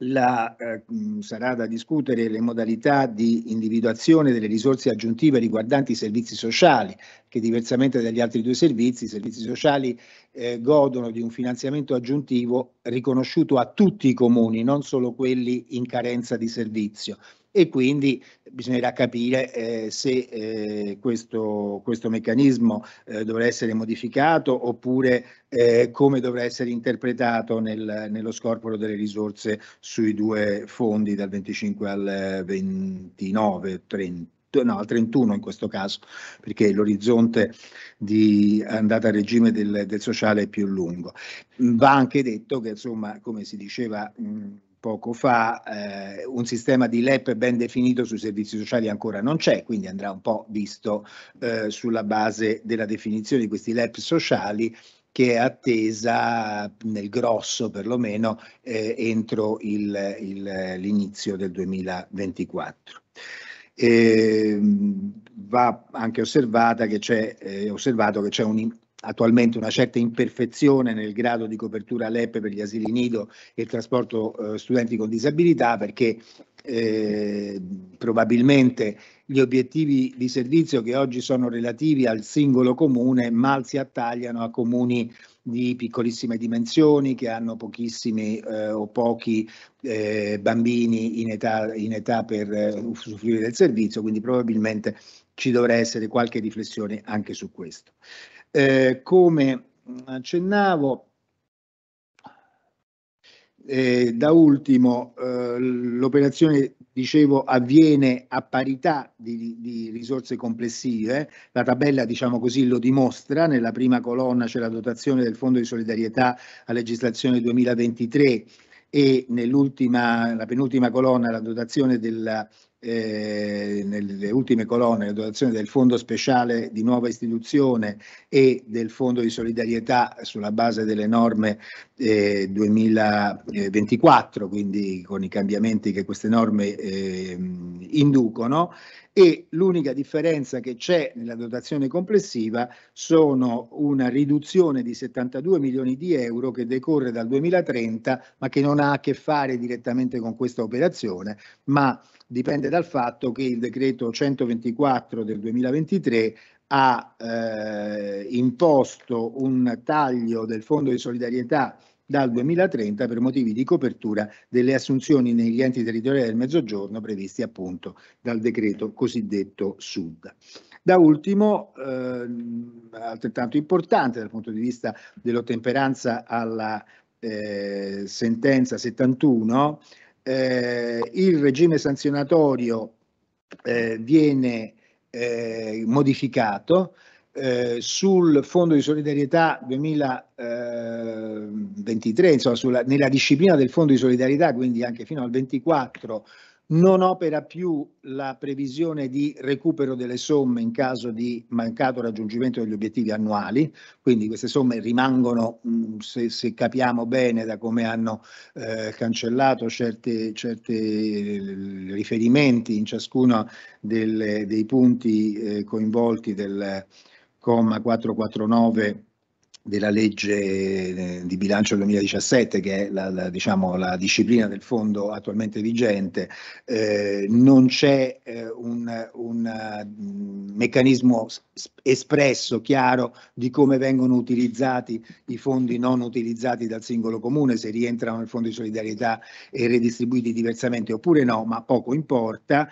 la, eh, mm, sarà da discutere le modalità di individuazione delle risorse aggiuntive riguardanti i servizi sociali, che diversamente dagli altri due servizi, i servizi sociali eh, godono di un finanziamento aggiuntivo riconosciuto a tutti i comuni, non solo quelli in carenza di servizio e quindi bisognerà capire eh, se eh, questo, questo, meccanismo eh, dovrà essere modificato oppure eh, come dovrà essere interpretato nel, nello scorporo delle risorse sui due fondi dal 25 al 29, eh, 30 no, al 31 in questo caso, perché l'orizzonte di andata a regime del, del, sociale è più lungo. Va anche detto che, insomma, come si diceva mh, poco fa, eh, un sistema di LEP ben definito sui servizi sociali ancora non c'è, quindi andrà un po' visto eh, sulla base della definizione di questi LEP sociali che è attesa nel grosso perlomeno eh, entro il, il, l'inizio del 2024. E, ehm, va anche osservata che c'è, eh, osservato che c'è un, attualmente una certa imperfezione nel grado di copertura LEP per gli asili nido e il trasporto eh, studenti con disabilità perché eh, probabilmente gli obiettivi di servizio che oggi sono relativi al singolo comune mal si attagliano a comuni di piccolissime dimensioni che hanno pochissimi eh, o pochi eh, bambini in età, in età per eh, usufruire del servizio, quindi probabilmente ci dovrà essere qualche riflessione anche su questo. Eh, come accennavo, eh, da ultimo eh, l'operazione, dicevo, avviene a parità di, di, risorse complessive, la tabella diciamo così lo dimostra, nella prima colonna c'è la dotazione del Fondo di solidarietà a legislazione 2023 e nell'ultima, la penultima colonna la dotazione della eh, nelle ultime colonne la dotazione del fondo speciale di nuova istituzione e del fondo di solidarietà sulla base delle norme eh, 2024, quindi con i cambiamenti che queste norme eh, inducono, e l'unica differenza che c'è nella dotazione complessiva sono una riduzione di 72 milioni di euro che decorre dal 2030 ma che non ha a che fare direttamente con questa operazione ma dipende dal fatto che il decreto 124 del 2023 ha eh, imposto un taglio del fondo di solidarietà dal 2030 per motivi di copertura delle assunzioni negli enti territoriali del Mezzogiorno previsti appunto dal decreto cosiddetto Sud. Da ultimo, eh, altrettanto importante dal punto di vista dell'ottemperanza alla eh, sentenza 71, eh, il regime sanzionatorio eh, viene eh, modificato eh, sul Fondo di solidarietà 2023, eh, insomma sulla, nella disciplina del Fondo di solidarietà, quindi anche fino al 24, non opera più la previsione di recupero delle somme in caso di mancato raggiungimento degli obiettivi annuali, quindi queste somme rimangono, mm, se, se capiamo bene da come hanno eh, cancellato certi eh, riferimenti in ciascuno delle, dei punti eh, coinvolti del, comma 449 della legge eh, di bilancio 2017, che è la, la, diciamo, la disciplina del fondo attualmente vigente, eh, non c'è eh, un, un mm, meccanismo espresso, chiaro, di come vengono utilizzati i fondi non utilizzati dal singolo comune, se rientrano nel fondo di solidarietà e redistribuiti diversamente oppure no, ma poco importa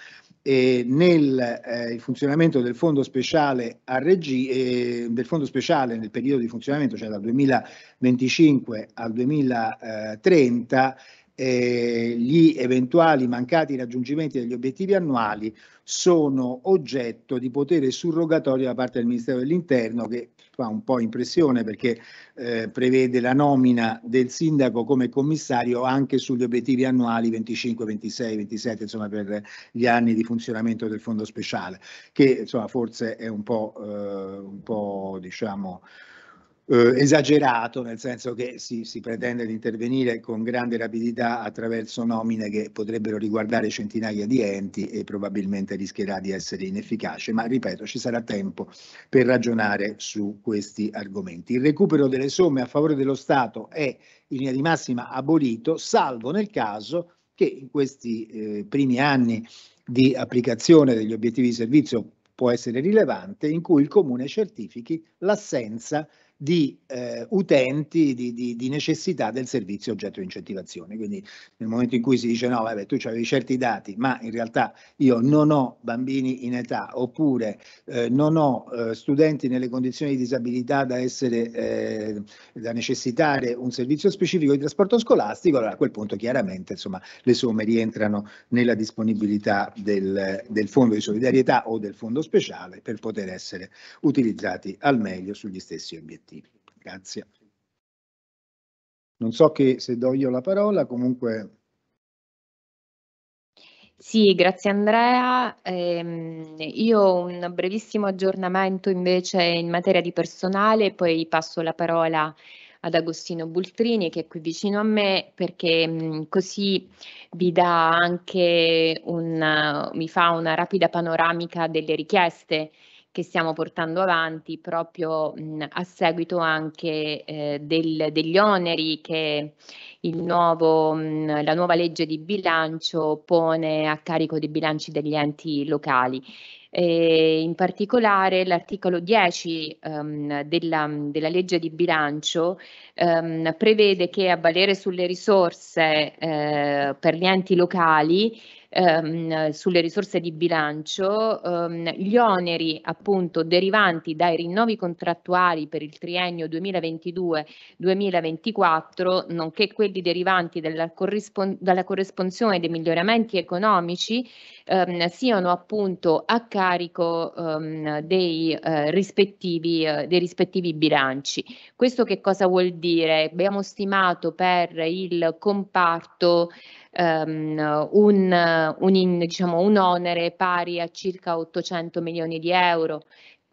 eh, nel eh, funzionamento del fondo speciale a regi- eh, del fondo speciale nel periodo di funzionamento, cioè dal 2025 al 2030, eh, gli eventuali mancati raggiungimenti degli obiettivi annuali sono oggetto di potere surrogatorio da parte del Ministero dell'Interno che fa un po' impressione perché eh, prevede la nomina del sindaco come commissario anche sugli obiettivi annuali 25, 26, 27, insomma per gli anni di funzionamento del fondo speciale, che insomma forse è un po', eh, un po' diciamo eh, esagerato, nel senso che si, si, pretende di intervenire con grande rapidità attraverso nomine che potrebbero riguardare centinaia di enti e probabilmente rischierà di essere inefficace, ma ripeto, ci sarà tempo per ragionare su questi argomenti. Il recupero delle somme a favore dello Stato è in linea di massima abolito, salvo nel caso che in questi eh, primi anni di applicazione degli obiettivi di servizio può essere rilevante in cui il comune certifichi l'assenza di di eh, utenti di, di, di, necessità del servizio oggetto di incentivazione. Quindi nel momento in cui si dice no, vabbè, tu avevi certi dati, ma in realtà io non ho bambini in età oppure eh, non ho eh, studenti nelle condizioni di disabilità da essere eh, da necessitare un servizio specifico di trasporto scolastico, allora a quel punto chiaramente insomma, le somme rientrano nella disponibilità del, del fondo di solidarietà o del fondo speciale per poter essere utilizzati al meglio sugli stessi obiettivi. Grazie. Non so che se do io la parola, comunque. Sì, grazie Andrea. Ehm, io un brevissimo aggiornamento invece in materia di personale, poi passo la parola ad Agostino Bultrini che è qui vicino a me perché mh, mm, così vi dà anche un, mi fa una rapida panoramica delle richieste che stiamo portando avanti proprio mh, mhmm, a seguito anche eh, del, degli oneri che nuovo, mh, mhmm, la nuova legge di bilancio pone a carico dei bilanci degli enti locali. E in particolare l'articolo 10 um, ehm, della, della, legge di bilancio um, prevede che a valere sulle risorse eh, per gli enti locali ehm, sulle risorse di bilancio, ehm, gli oneri appunto derivanti dai rinnovi contrattuali per il triennio 2022-2024, nonché quelli derivanti dalla, corrispon- dalla corresponsione dei miglioramenti economici, ehm, siano appunto a carico ehm, dei, eh, rispettivi, eh, dei rispettivi bilanci. Questo che cosa vuol dire? Abbiamo stimato per il comparto um, un, un, diciamo, un onere pari a circa 800 milioni di euro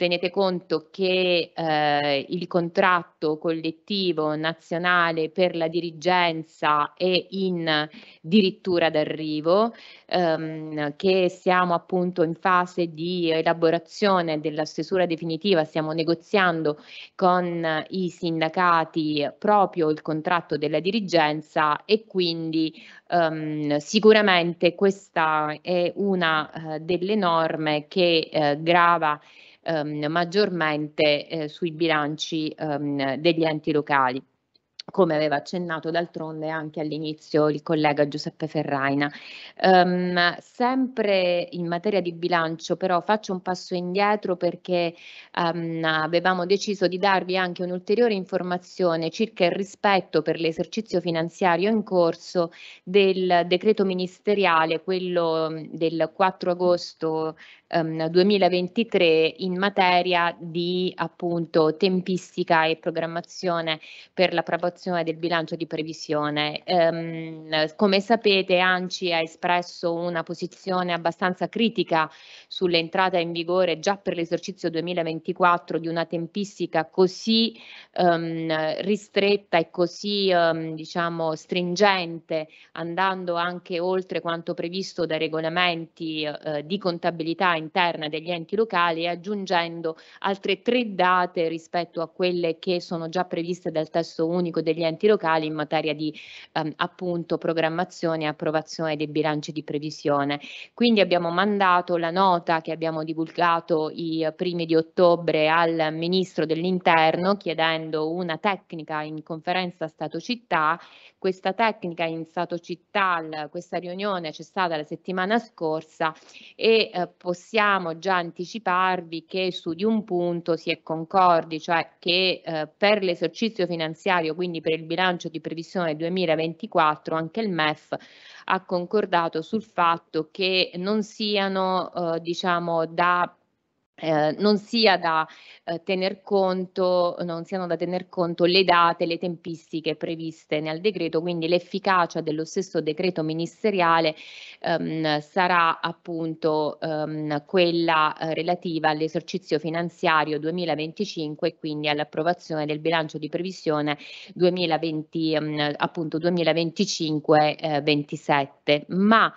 Tenete conto che eh, il contratto collettivo nazionale per la dirigenza è in dirittura d'arrivo, ehm, che siamo appunto in fase di elaborazione della stesura definitiva, stiamo negoziando con i sindacati proprio il contratto della dirigenza e quindi ehm, sicuramente questa è una eh, delle norme che eh, grava ehm, maggiormente eh, sui bilanci ehm, degli enti locali come aveva accennato d'altronde anche all'inizio il collega Giuseppe Ferraina. Um, sempre in materia di bilancio però faccio un passo indietro perché um, avevamo deciso di darvi anche un'ulteriore informazione circa il rispetto per l'esercizio finanziario in corso del decreto ministeriale, quello ehm, del 4 agosto ehm, 2023 in materia di appunto tempistica e programmazione per l'approvazione del bilancio di previsione. Ehm, come sapete ANCI ha espresso una posizione abbastanza critica sull'entrata in vigore già per l'esercizio 2024 di una tempistica così ehm, ristretta e così ehm, diciamo stringente andando anche oltre quanto previsto dai regolamenti eh, di contabilità interna degli enti locali e aggiungendo altre tre date rispetto a quelle che sono già previste dal testo unico degli enti locali in materia di ehm, appunto programmazione e approvazione dei bilanci di previsione. Quindi abbiamo mandato la nota che abbiamo divulgato i primi di ottobre al Ministro dell'Interno chiedendo una tecnica in conferenza Stato-Città questa tecnica in Stato Cittal, questa riunione c'è stata la settimana scorsa e eh, possiamo già anticiparvi che su di un punto si è concordi, cioè che eh, per l'esercizio finanziario, quindi per il bilancio di previsione 2024, anche il MEF ha concordato sul fatto che non siano eh, diciamo da eh, non, sia da, eh, tener conto, non siano da tener conto le date, le tempistiche previste nel decreto, quindi l'efficacia dello stesso decreto ministeriale ehm, sarà appunto ehm, quella eh, relativa all'esercizio finanziario 2025 e quindi all'approvazione del bilancio di previsione 2020, ehm, appunto 2025-27. Eh, Ma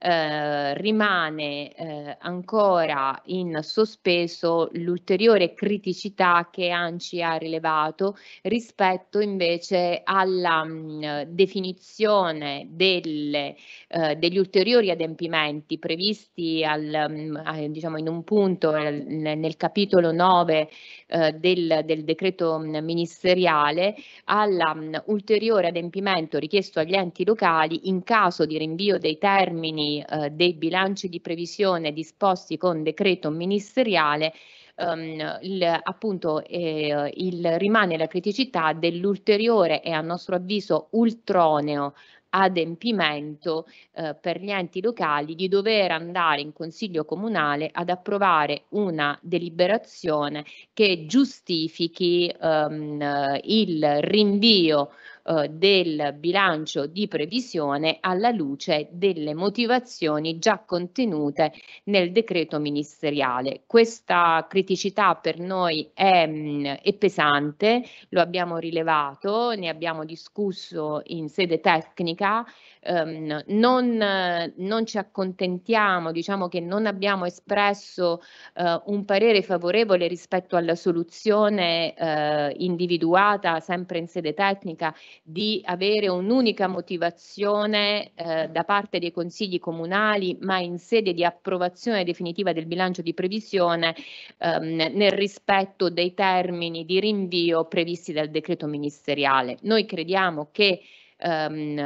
eh, rimane eh, ancora in sospeso l'ulteriore criticità che ANCI ha rilevato rispetto invece alla mh, mm, definizione delle, eh, degli ulteriori adempimenti previsti al, mh, mm, a, diciamo in un punto nel, nel capitolo 9 eh, del, del, decreto mm, ministeriale all'ulteriore adempimento richiesto agli enti locali in caso di rinvio dei termini anni eh, dei bilanci di previsione disposti con decreto ministeriale ehm, il, appunto eh, il, rimane la criticità dell'ulteriore e a nostro avviso ultroneo adempimento eh, per gli enti locali di dover andare in consiglio comunale ad approvare una deliberazione che giustifichi ehm, il rinvio eh, del bilancio di previsione alla luce delle motivazioni già contenute nel decreto ministeriale. Questa criticità per noi è, mh, mm, è pesante, lo abbiamo rilevato, ne abbiamo discusso in sede tecnica, ehm, non, non, ci accontentiamo, diciamo che non abbiamo espresso eh, un parere favorevole rispetto alla soluzione eh, individuata sempre in sede tecnica di avere un'unica motivazione eh, da parte dei consigli comunali, ma in sede di approvazione definitiva del bilancio di previsione ehm, nel rispetto dei termini di rinvio previsti dal decreto ministeriale. Noi crediamo che um,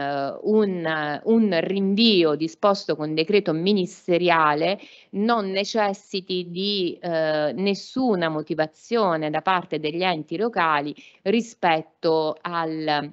un, un, rinvio disposto con decreto ministeriale non necessiti di uh, nessuna motivazione da parte degli enti locali rispetto al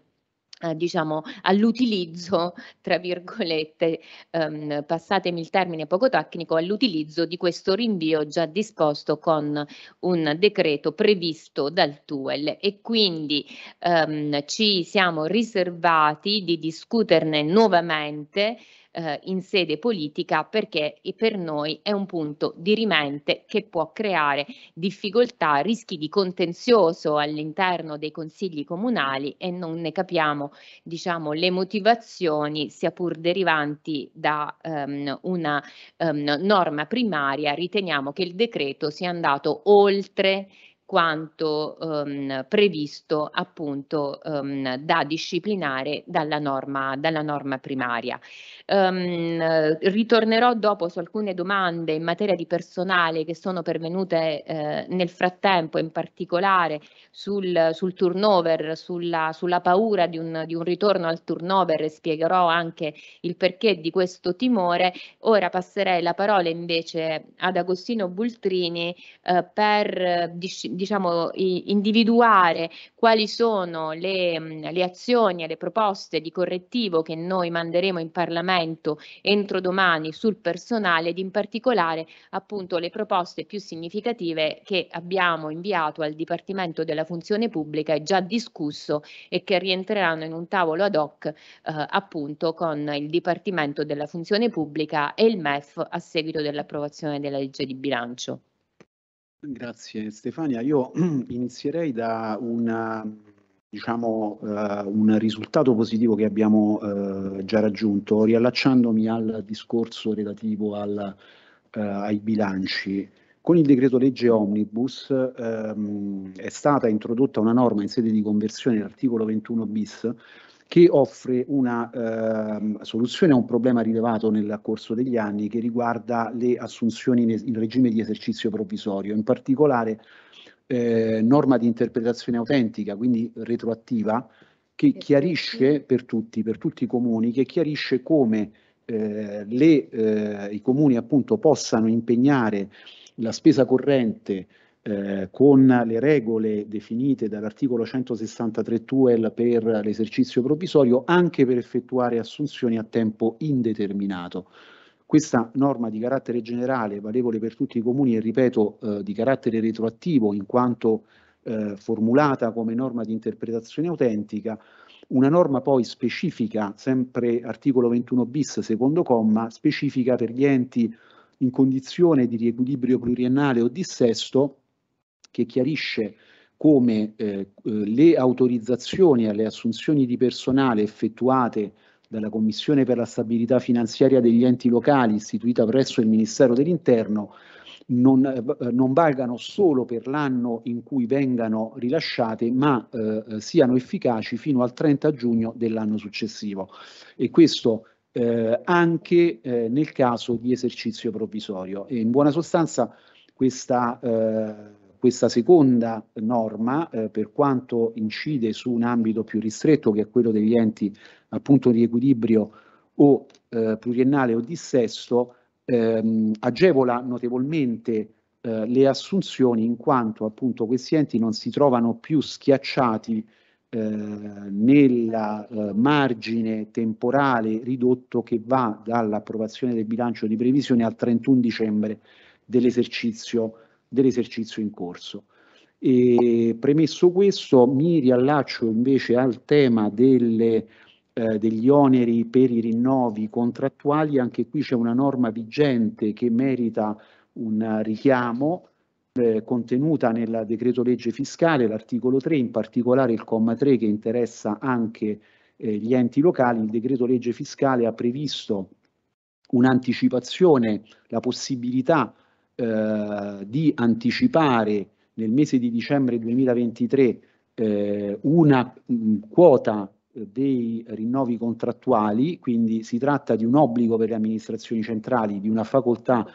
eh, diciamo all'utilizzo, tra virgolette, ehm, passatemi il termine poco tecnico, all'utilizzo di questo rinvio già disposto con un decreto previsto dal TUEL e quindi ehm, ci siamo riservati di discuterne nuovamente eh, in sede politica perché per noi è un punto dirimente che può creare difficoltà, rischi di contenzioso all'interno dei consigli comunali e non ne capiamo diciamo, le motivazioni sia pur derivanti da um, una um, norma primaria, riteniamo che il decreto sia andato oltre quanto ehm, previsto appunto ehm, da disciplinare dalla norma, dalla norma primaria. Ehm, ritornerò dopo su alcune domande in materia di personale che sono pervenute eh, nel frattempo, in particolare sul, sul turnover, sulla, sulla paura di un, di un ritorno al turnover e spiegherò anche il perché di questo timore. Ora passerei la parola invece ad Agostino Bultrini eh, per disciplinare diciamo, individuare quali sono le, mm, le azioni e le proposte di correttivo che noi manderemo in Parlamento entro domani sul personale ed in particolare appunto le proposte più significative che abbiamo inviato al Dipartimento della Funzione Pubblica e già discusso e che rientreranno in un tavolo ad hoc eh, appunto con il Dipartimento della Funzione Pubblica e il MEF a seguito dell'approvazione della legge di bilancio. Grazie Stefania. Io inizierei da una, diciamo, eh, un risultato positivo che abbiamo eh, già raggiunto, riallacciandomi al discorso relativo al, eh, ai bilanci. Con il decreto legge Omnibus ehm, è stata introdotta una norma in sede di conversione dell'articolo 21 bis che offre una eh, soluzione a un problema rilevato nel corso degli anni che riguarda le assunzioni in regime di esercizio provvisorio, in particolare eh, norma di interpretazione autentica, quindi retroattiva, che chiarisce per tutti, per tutti i comuni, che chiarisce come eh, le, eh, i comuni appunto possano impegnare la spesa corrente eh, con le regole definite dall'articolo 163 TUEL per l'esercizio provvisorio anche per effettuare assunzioni a tempo indeterminato. Questa norma di carattere generale, valevole per tutti i comuni e ripeto eh, di carattere retroattivo in quanto eh, formulata come norma di interpretazione autentica, una norma poi specifica, sempre articolo 21 bis secondo comma, specifica per gli enti in condizione di riequilibrio pluriennale o dissesto che chiarisce come eh, eh, le autorizzazioni alle assunzioni di personale effettuate dalla Commissione per la stabilità finanziaria degli enti locali istituita presso il Ministero dell'Interno non, eh, eh, non valgano solo per l'anno in cui vengano rilasciate, ma eh, siano efficaci fino al 30 giugno dell'anno successivo. E questo eh, anche nel caso di esercizio provvisorio. E in buona sostanza questa questa seconda norma, eh, per quanto incide su un ambito più ristretto che è quello degli enti appunto di equilibrio o eh, pluriennale o dissesto, ehm, agevola notevolmente eh, le assunzioni in quanto appunto questi enti non si trovano più schiacciati eh, nel eh, margine temporale ridotto che va dall'approvazione del bilancio di previsione al 31 dicembre dell'esercizio dell'esercizio in corso. E premesso questo, mi riallaccio invece al tema delle, eh, degli oneri per i rinnovi contrattuali, anche qui c'è una norma vigente che merita un richiamo eh, contenuta nel decreto legge fiscale, l'articolo 3, in particolare il comma 3 che interessa anche eh, gli enti locali, il decreto legge fiscale ha previsto un'anticipazione, la possibilità eh, di anticipare nel mese di dicembre 2023 eh, una mh, mm, quota eh, dei rinnovi contrattuali, quindi si tratta di un obbligo per le amministrazioni centrali, di una facoltà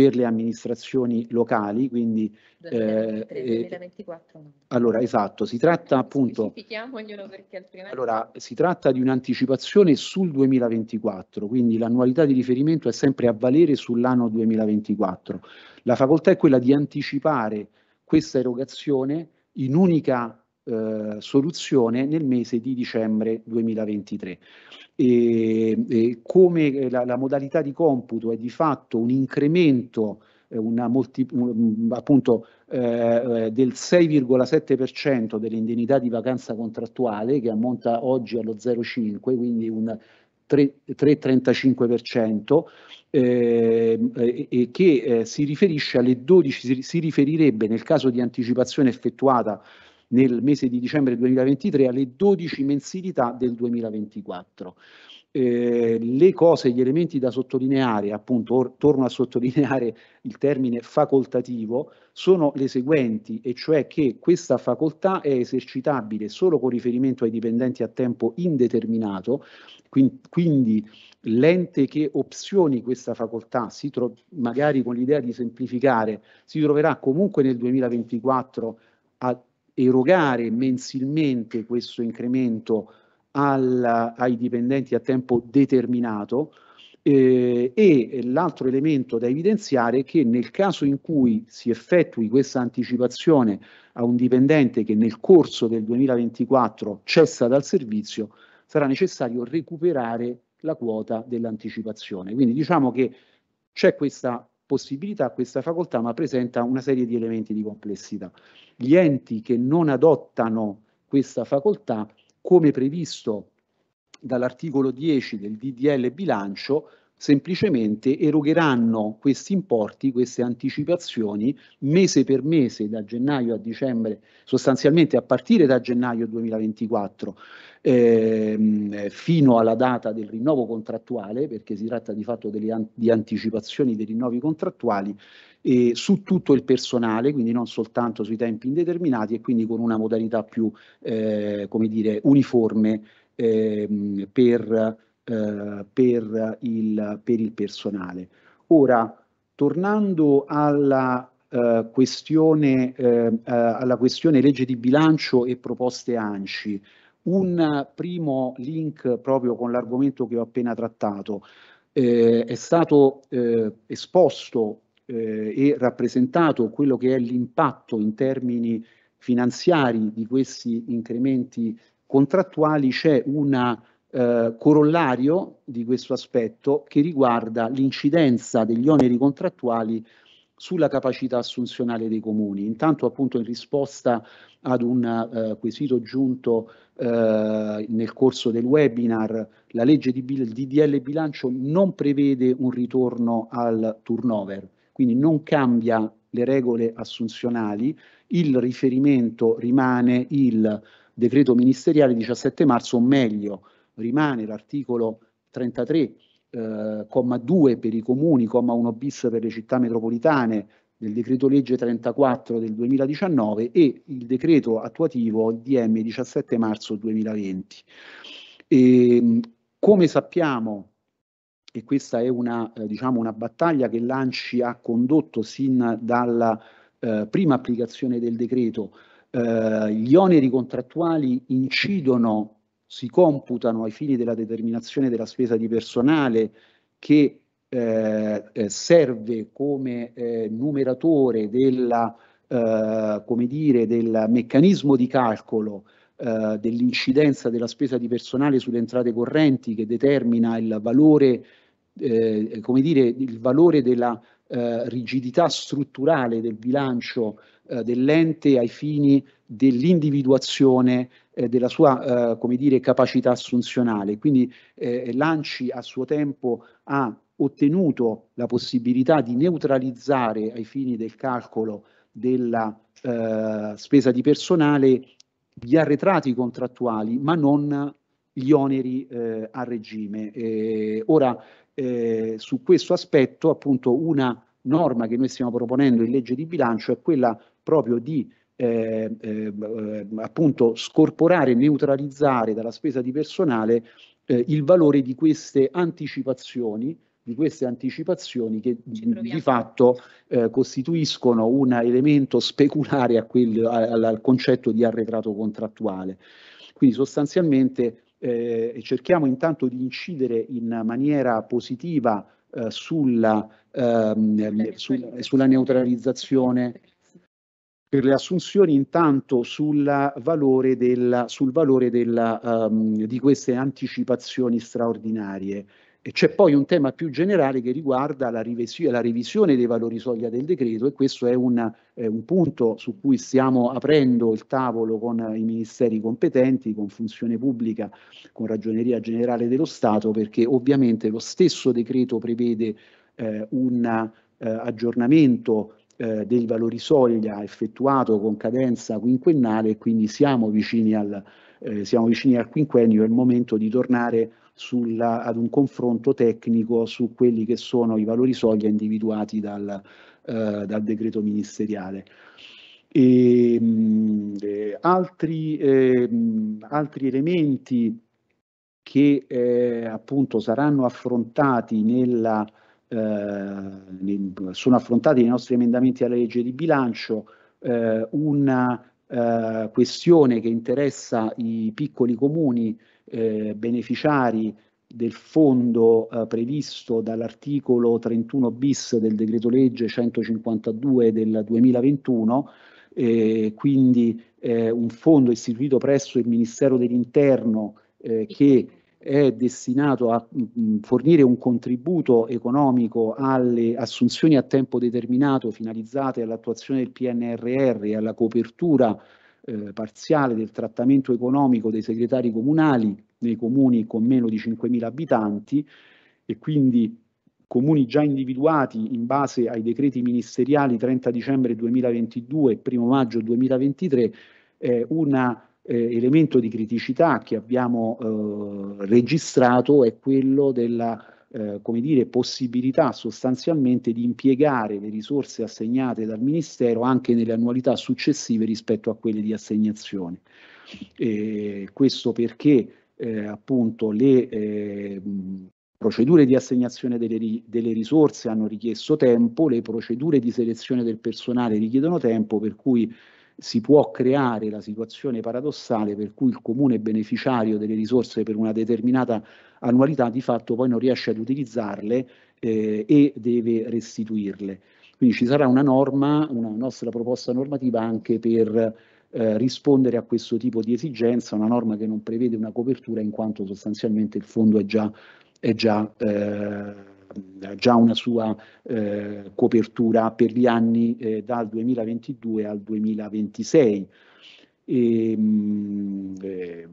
per le amministrazioni locali, quindi... 2023, eh, 2024. Eh, allora, esatto, si tratta appunto... Altrimenti... Allora, si tratta di un'anticipazione sul 2024, quindi l'annualità di riferimento è sempre a valere sull'anno 2024. La facoltà è quella di anticipare questa erogazione in unica eh, soluzione nel mese di dicembre 2023. E, e come eh, la, la, modalità di computo è di fatto un incremento eh, una molti, appunto eh, eh del 6,7% dell'indennità di vacanza contrattuale che ammonta oggi allo 0,5, quindi un 3,35% eh, e che si riferisce alle 12, si, si riferirebbe nel caso di anticipazione effettuata nel mese di dicembre 2023 alle 12 mensilità del 2024. Eh, le cose, gli elementi da sottolineare, appunto, or, torno a sottolineare il termine facoltativo, sono le seguenti, e cioè che questa facoltà è esercitabile solo con riferimento ai dipendenti a tempo indeterminato, quindi, quindi l'ente che opzioni questa facoltà, si tro- magari con l'idea di semplificare, si troverà comunque nel 2024 a erogare mensilmente questo incremento al, ai dipendenti a tempo determinato eh, e l'altro elemento da evidenziare è che nel caso in cui si effettui questa anticipazione a un dipendente che nel corso del 2024 cessa dal servizio, sarà necessario recuperare la quota dell'anticipazione. Quindi diciamo che c'è questa possibilità questa facoltà, ma presenta una serie di elementi di complessità. Gli enti che non adottano questa facoltà, come previsto dall'articolo 10 del DDL bilancio, semplicemente erogheranno questi importi, queste anticipazioni mese per mese da gennaio a dicembre, sostanzialmente a partire da gennaio 2024 ehm, fino alla data del rinnovo contrattuale, perché si tratta di fatto an- di anticipazioni dei rinnovi contrattuali, eh, su tutto il personale, quindi non soltanto sui tempi indeterminati e quindi con una modalità più eh, come dire, uniforme ehm, per, eh, per, il, per il personale. Ora, tornando alla Uh, questione, uh, uh, alla questione legge di bilancio e proposte ANCI. Un primo link proprio con l'argomento che ho appena trattato. Eh, è stato eh, esposto eh, e rappresentato quello che è l'impatto in termini finanziari di questi incrementi contrattuali, c'è un eh, corollario di questo aspetto che riguarda l'incidenza degli oneri contrattuali sulla capacità assunzionale dei comuni. Intanto appunto in risposta ad un eh, quesito giunto eh, nel corso del webinar, la legge di bil- DDL bilancio non prevede un ritorno al turnover, quindi non cambia le regole assunzionali, il riferimento rimane il decreto ministeriale 17 marzo, o meglio, rimane l'articolo 33 eh, comma 2 per i comuni, comma 1 bis per le città metropolitane del decreto legge 34 del 2019 e il decreto attuativo DM 17 marzo 2020. E, ehm, come sappiamo, e questa è una, eh, diciamo una battaglia che l'ANCI ha condotto sin dalla eh, prima applicazione del decreto, eh, gli oneri contrattuali incidono si computano ai fini della determinazione della spesa di personale che eh, eh, serve come eh, numeratore della, eh, come dire, del meccanismo di calcolo eh, dell'incidenza della spesa di personale sulle entrate correnti che determina il valore, eh, come dire, il valore della eh, rigidità strutturale del bilancio eh, dell'ente ai fini dell'individuazione eh, della sua eh, come dire, capacità assunzionale. Quindi eh, l'ANCI a suo tempo ha ottenuto la possibilità di neutralizzare ai fini del calcolo della eh, spesa di personale gli arretrati contrattuali, ma non gli oneri eh, a regime. Eh, ora eh, su questo aspetto appunto una norma che noi stiamo proponendo in legge di bilancio è quella proprio di eh, eh, eh appunto scorporare, neutralizzare dalla spesa di personale eh, il valore di queste anticipazioni di queste anticipazioni che di fatto eh, costituiscono un elemento speculare a quel, al, al concetto di arretrato contrattuale. Quindi sostanzialmente eh, e cerchiamo intanto di incidere in maniera positiva eh, sulla, ehm, sul, sulla neutralizzazione per le assunzioni intanto sul valore, della, sul valore della, um, di queste anticipazioni straordinarie. E c'è poi un tema più generale che riguarda la, rivisione, la revisione dei valori soglia del decreto e questo è un, è un, punto su cui stiamo aprendo il tavolo con i ministeri competenti, con funzione pubblica, con ragioneria generale dello Stato, perché ovviamente lo stesso decreto prevede eh, un eh, aggiornamento eh, dei valori soglia effettuato con cadenza quinquennale e quindi siamo vicini al, eh, siamo vicini al quinquennio, è il momento di tornare a sulla, ad un confronto tecnico su quelli che sono i valori soglia individuati dal, eh, dal decreto ministeriale. E, ehm, mh, eh, altri, eh, mh, altri, elementi che eh, appunto saranno affrontati nella, eh, ne, sono affrontati nei nostri emendamenti alla legge di bilancio eh, una questione che interessa i piccoli comuni eh, beneficiari del fondo eh, previsto dall'articolo 31 bis del decreto legge 152 del 2021, eh, quindi eh, un fondo istituito presso il Ministero dell'Interno eh, che è destinato a mh, mm, mm, fornire un contributo economico alle assunzioni a tempo determinato finalizzate all'attuazione del PNRR e alla copertura eh, parziale del trattamento economico dei segretari comunali nei comuni con meno di 5.000 abitanti e quindi comuni già individuati in base ai decreti ministeriali 30 dicembre 2022 e 1 maggio 2023 è un eh, elemento di criticità che abbiamo eh, registrato è quello della eh, come dire, possibilità sostanzialmente di impiegare le risorse assegnate dal Ministero anche nelle annualità successive rispetto a quelle di assegnazione. Eh, questo perché eh, appunto le eh, procedure di assegnazione delle, ri delle, risorse hanno richiesto tempo, le procedure di selezione del personale richiedono tempo, per cui si può creare la situazione paradossale per cui il comune beneficiario delle risorse per una determinata annualità di fatto poi non riesce ad utilizzarle eh, e deve restituirle. Quindi ci sarà una norma, una nostra proposta normativa anche per eh, rispondere a questo tipo di esigenza, una norma che non prevede una copertura in quanto sostanzialmente il fondo è già, è già eh, già una sua eh, copertura per gli anni eh, dal 2022 al 2026. E, mh, eh,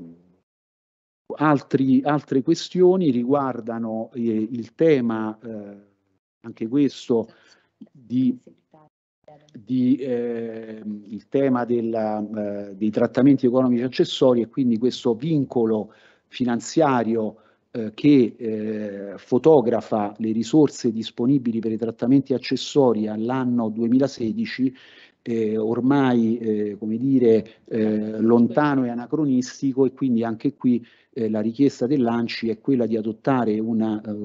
altri, altre questioni riguardano eh, il tema, eh, anche questo, di di, eh, il tema della, eh, dei trattamenti economici accessori e quindi questo vincolo finanziario eh, che eh, fotografa le risorse disponibili per i trattamenti accessori all'anno 2016 eh, ormai eh, come dire, eh, lontano e anacronistico e quindi anche qui eh, la richiesta dell'ANCI è quella di adottare una eh,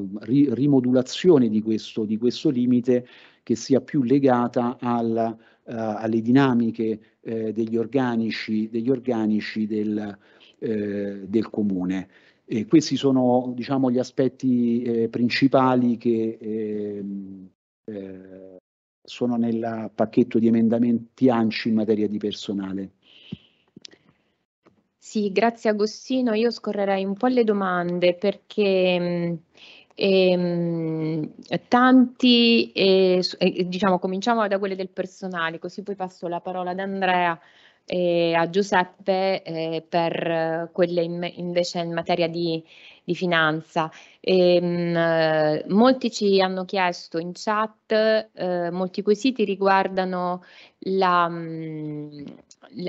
rimodulazione di questo, di questo, limite che sia più legata al, alle dinamiche degli organici, degli organici del, del comune. E questi sono diciamo, gli aspetti eh, principali che eh, eh, sono nel pacchetto di emendamenti ANCI in materia di personale. Sì, grazie Agostino. Io scorrerei un po' le domande perché ehm, ehm tanti, eh, eh, diciamo cominciamo da quelle del personale, così poi passo la parola ad Andrea e a Giuseppe eh, per eh, quelle in, invece in materia di, di finanza. E, ehm, mh, eh, molti ci hanno chiesto in chat, eh, molti quesiti riguardano la, mh, mm,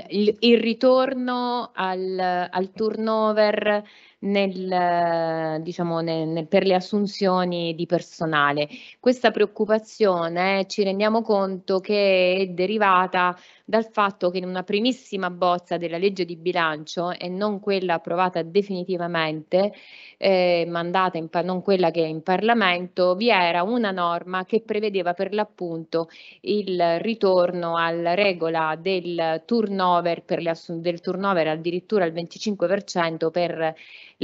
il, il, ritorno al, al turnover nel, diciamo, nel, nel, per le assunzioni di personale. Questa preoccupazione ci rendiamo conto che è derivata dal fatto che in una primissima bozza della legge di bilancio e non quella approvata definitivamente, eh, mandata in, non quella che è in Parlamento, vi era una norma che prevedeva per l'appunto il ritorno alla regola del turnover, per le assun- del turnover addirittura al 25% per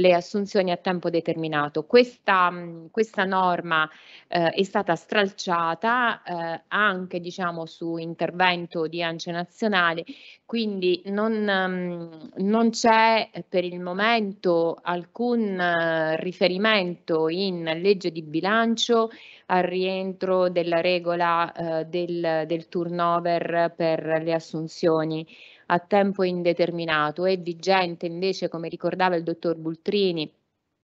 le assunzioni a tempo determinato. Questa, questa norma eh, è stata stralciata eh, anche diciamo, su intervento di ANCE nazionale, quindi non, non c'è eh, per il momento alcun eh, riferimento in legge di bilancio al rientro della regola eh, del, del turnover per le assunzioni a tempo indeterminato e di gente invece, come ricordava il dottor Bultrini,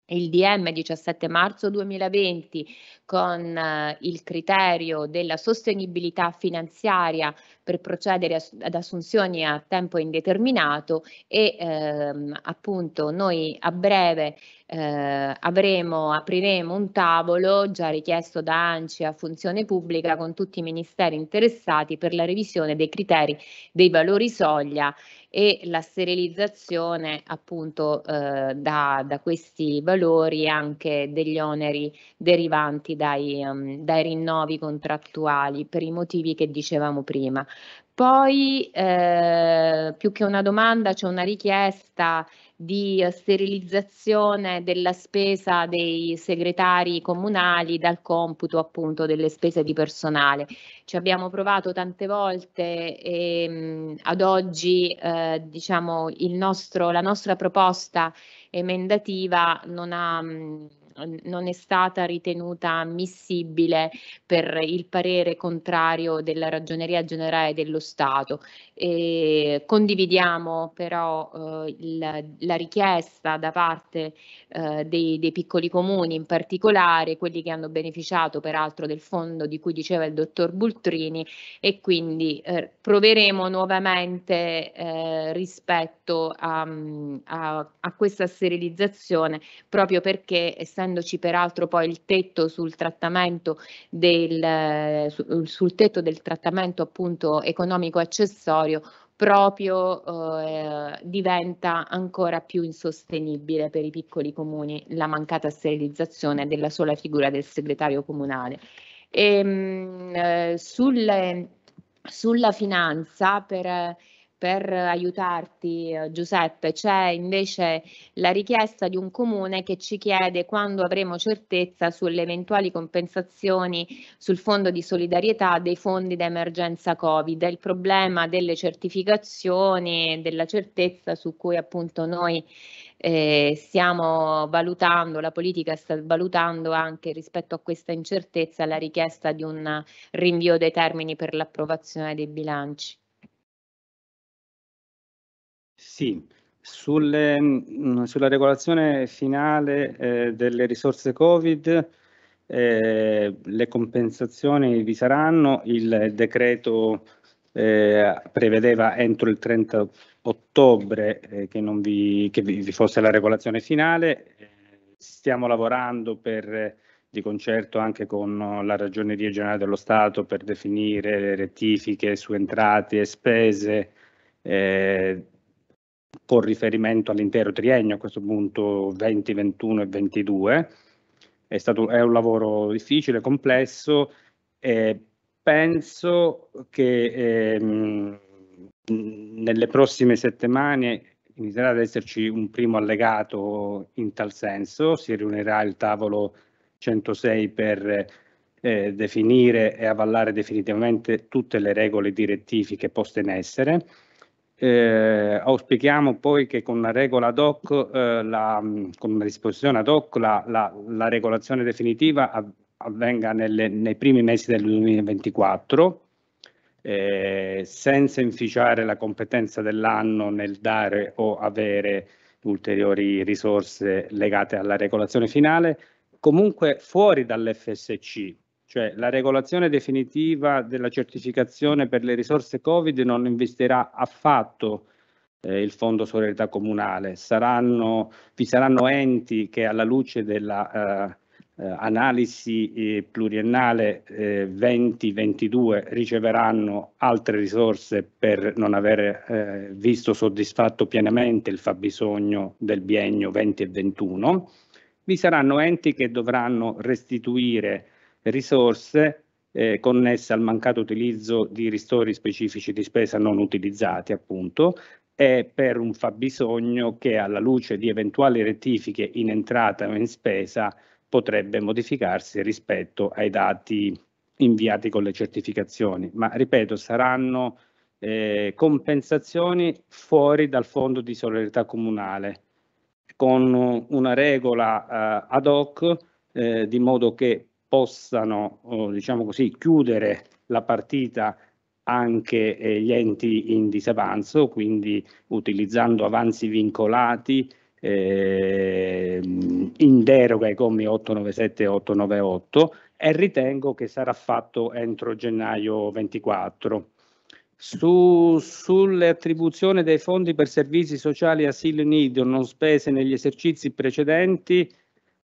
il DM 17 marzo 2020 con eh, il criterio della sostenibilità finanziaria per procedere ad assunzioni a tempo indeterminato e ehm, appunto noi a breve eh, avremo, apriremo un tavolo già richiesto da ANCI a funzione pubblica con tutti i ministeri interessati per la revisione dei criteri dei valori soglia e la sterilizzazione appunto eh, da, da, questi valori anche degli oneri derivanti dai, um, dai, rinnovi contrattuali per i motivi che dicevamo prima. Poi eh, più che una domanda c'è una richiesta di eh, sterilizzazione della spesa dei segretari comunali dal computo appunto delle spese di personale. Ci abbiamo provato tante volte e ehm, ad oggi eh, diciamo nostro, la nostra proposta emendativa non ha mm, non è stata ritenuta ammissibile per il parere contrario della Ragioneria Generale dello Stato. E condividiamo però eh, il, la richiesta da parte eh, dei, dei piccoli comuni, in particolare quelli che hanno beneficiato peraltro del fondo di cui diceva il dottor Bultrini e quindi eh, proveremo nuovamente eh, rispetto a, a, a questa sterilizzazione proprio perché essendo mettendoci peraltro poi il tetto sul trattamento del, eh, sul, sul tetto del trattamento appunto economico accessorio proprio eh, diventa ancora più insostenibile per i piccoli comuni la mancata sterilizzazione della sola figura del segretario comunale. E, ehm, mh, eh, sulle, sulla finanza per per aiutarti eh, Giuseppe, c'è invece la richiesta di un comune che ci chiede quando avremo certezza sulle eventuali compensazioni sul fondo di solidarietà dei fondi d'emergenza Covid, il problema delle certificazioni, della certezza su cui appunto noi eh, stiamo valutando, la politica sta valutando anche rispetto a questa incertezza la richiesta di un rinvio dei termini per l'approvazione dei bilanci. Sì, sulle, mm, sulla regolazione finale eh, delle risorse Covid eh, le compensazioni vi saranno, il decreto eh, prevedeva entro il 30 ottobre eh, che, vi, che vi, fosse la regolazione finale, stiamo lavorando per di concerto anche con la Ragioneria Generale dello Stato per definire le rettifiche su entrate e spese eh, con riferimento all'intero triennio, a questo punto 20, 21 e 22. È, stato, è un lavoro difficile, complesso e penso che ehm, nelle prossime settimane inizierà ad esserci un primo allegato in tal senso, si riunirà il tavolo 106 per eh, definire e avallare definitivamente tutte le regole direttiche poste in essere eh, auspichiamo poi che con una regola ad hoc, eh, la, mm, con una disposizione ad hoc, la, la, la regolazione definitiva avvenga nelle, nei primi mesi del 2024, eh, senza inficiare la competenza dell'anno nel dare o avere ulteriori risorse legate alla regolazione finale, comunque fuori dall'FSC, cioè la regolazione definitiva della certificazione per le risorse Covid non investirà affatto eh, il Fondo Solidarietà Comunale, saranno, vi saranno enti che alla luce della eh, eh analisi eh, pluriennale eh, 20-22 riceveranno altre risorse per non aver eh, visto soddisfatto pienamente il fabbisogno del biennio 20 e 21. Vi saranno enti che dovranno restituire risorse eh, connesse al mancato utilizzo di ristori specifici di spesa non utilizzati, appunto, e per un fabbisogno che alla luce di eventuali rettifiche in entrata o in spesa potrebbe modificarsi rispetto ai dati inviati con le certificazioni, ma ripeto saranno eh, compensazioni fuori dal fondo di solidarietà comunale con una regola eh, ad hoc eh, di modo che possano diciamo così, chiudere la partita anche eh, gli enti in disavanzo, quindi utilizzando avanzi vincolati eh, in deroga ai commi 897 e 898 e ritengo che sarà fatto entro gennaio 24. Su, sulle attribuzioni dei fondi per servizi sociali e asilo nido non spese negli esercizi precedenti,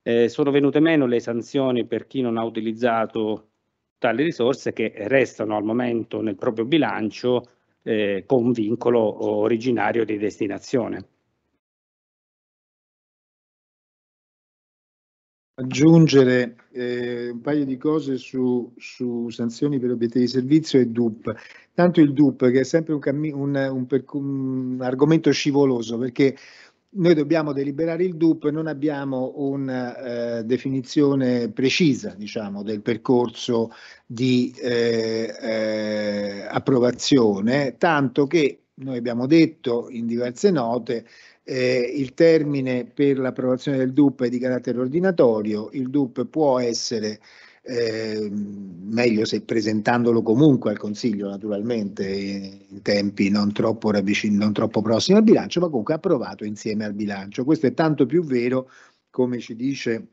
eh, sono venute meno le sanzioni per chi non ha utilizzato tali risorse che restano al momento nel proprio bilancio eh, con vincolo originario di destinazione. aggiungere eh, un paio di cose su, su, sanzioni per obiettivi di servizio e DUP. Tanto il DUP che è sempre un, un, un, un argomento scivoloso perché noi dobbiamo deliberare il DUP, non abbiamo una eh, definizione precisa diciamo, del percorso di eh, eh, approvazione, tanto che noi abbiamo detto in diverse note eh, il termine per l'approvazione del DUP è di carattere ordinatorio, il DUP può essere eh, meglio se presentandolo comunque al Consiglio naturalmente in tempi non troppo, ravvicin- non troppo prossimi al bilancio, ma comunque approvato insieme al bilancio. Questo è tanto più vero come ci dice,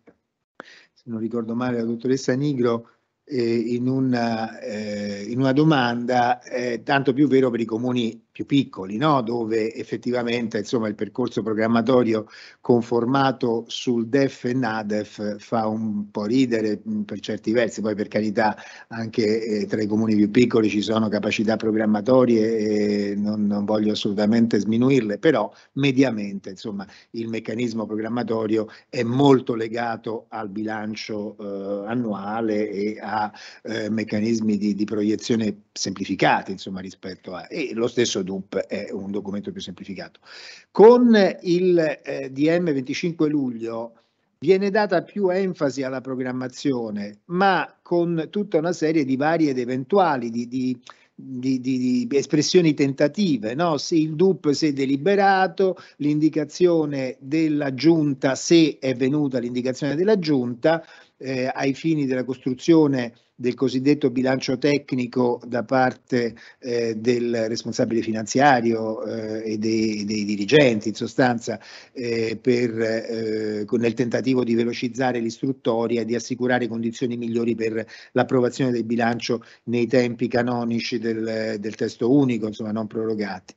se non ricordo male, la dottoressa Nigro, eh, in, una, eh, in, una, domanda, tanto più vero per i comuni più piccoli, no? dove effettivamente insomma, il percorso programmatorio conformato sul DEF e NADEF fa un po' ridere mm, per certi versi, poi per carità anche eh, tra i comuni più piccoli ci sono capacità programmatorie e eh, non, non voglio assolutamente sminuirle, però mediamente insomma, il meccanismo programmatorio è molto legato al bilancio eh, annuale e a eh, meccanismi di, di, proiezione semplificati insomma, rispetto a... E lo stesso DUMP è un documento più semplificato. Con il eh, DM 25 luglio viene data più enfasi alla programmazione, ma con tutta una serie di varie ed eventuali, di, di, di, di, espressioni tentative, no? se il DUP se deliberato, l'indicazione della giunta se è venuta l'indicazione della giunta eh, ai fini della costruzione del cosiddetto bilancio tecnico da parte eh, del responsabile finanziario eh, e dei, dei, dirigenti, in sostanza, eh, per, eh, con, nel tentativo di velocizzare l'istruttoria e di assicurare condizioni migliori per l'approvazione del bilancio nei tempi canonici del, del testo unico, insomma non prorogati.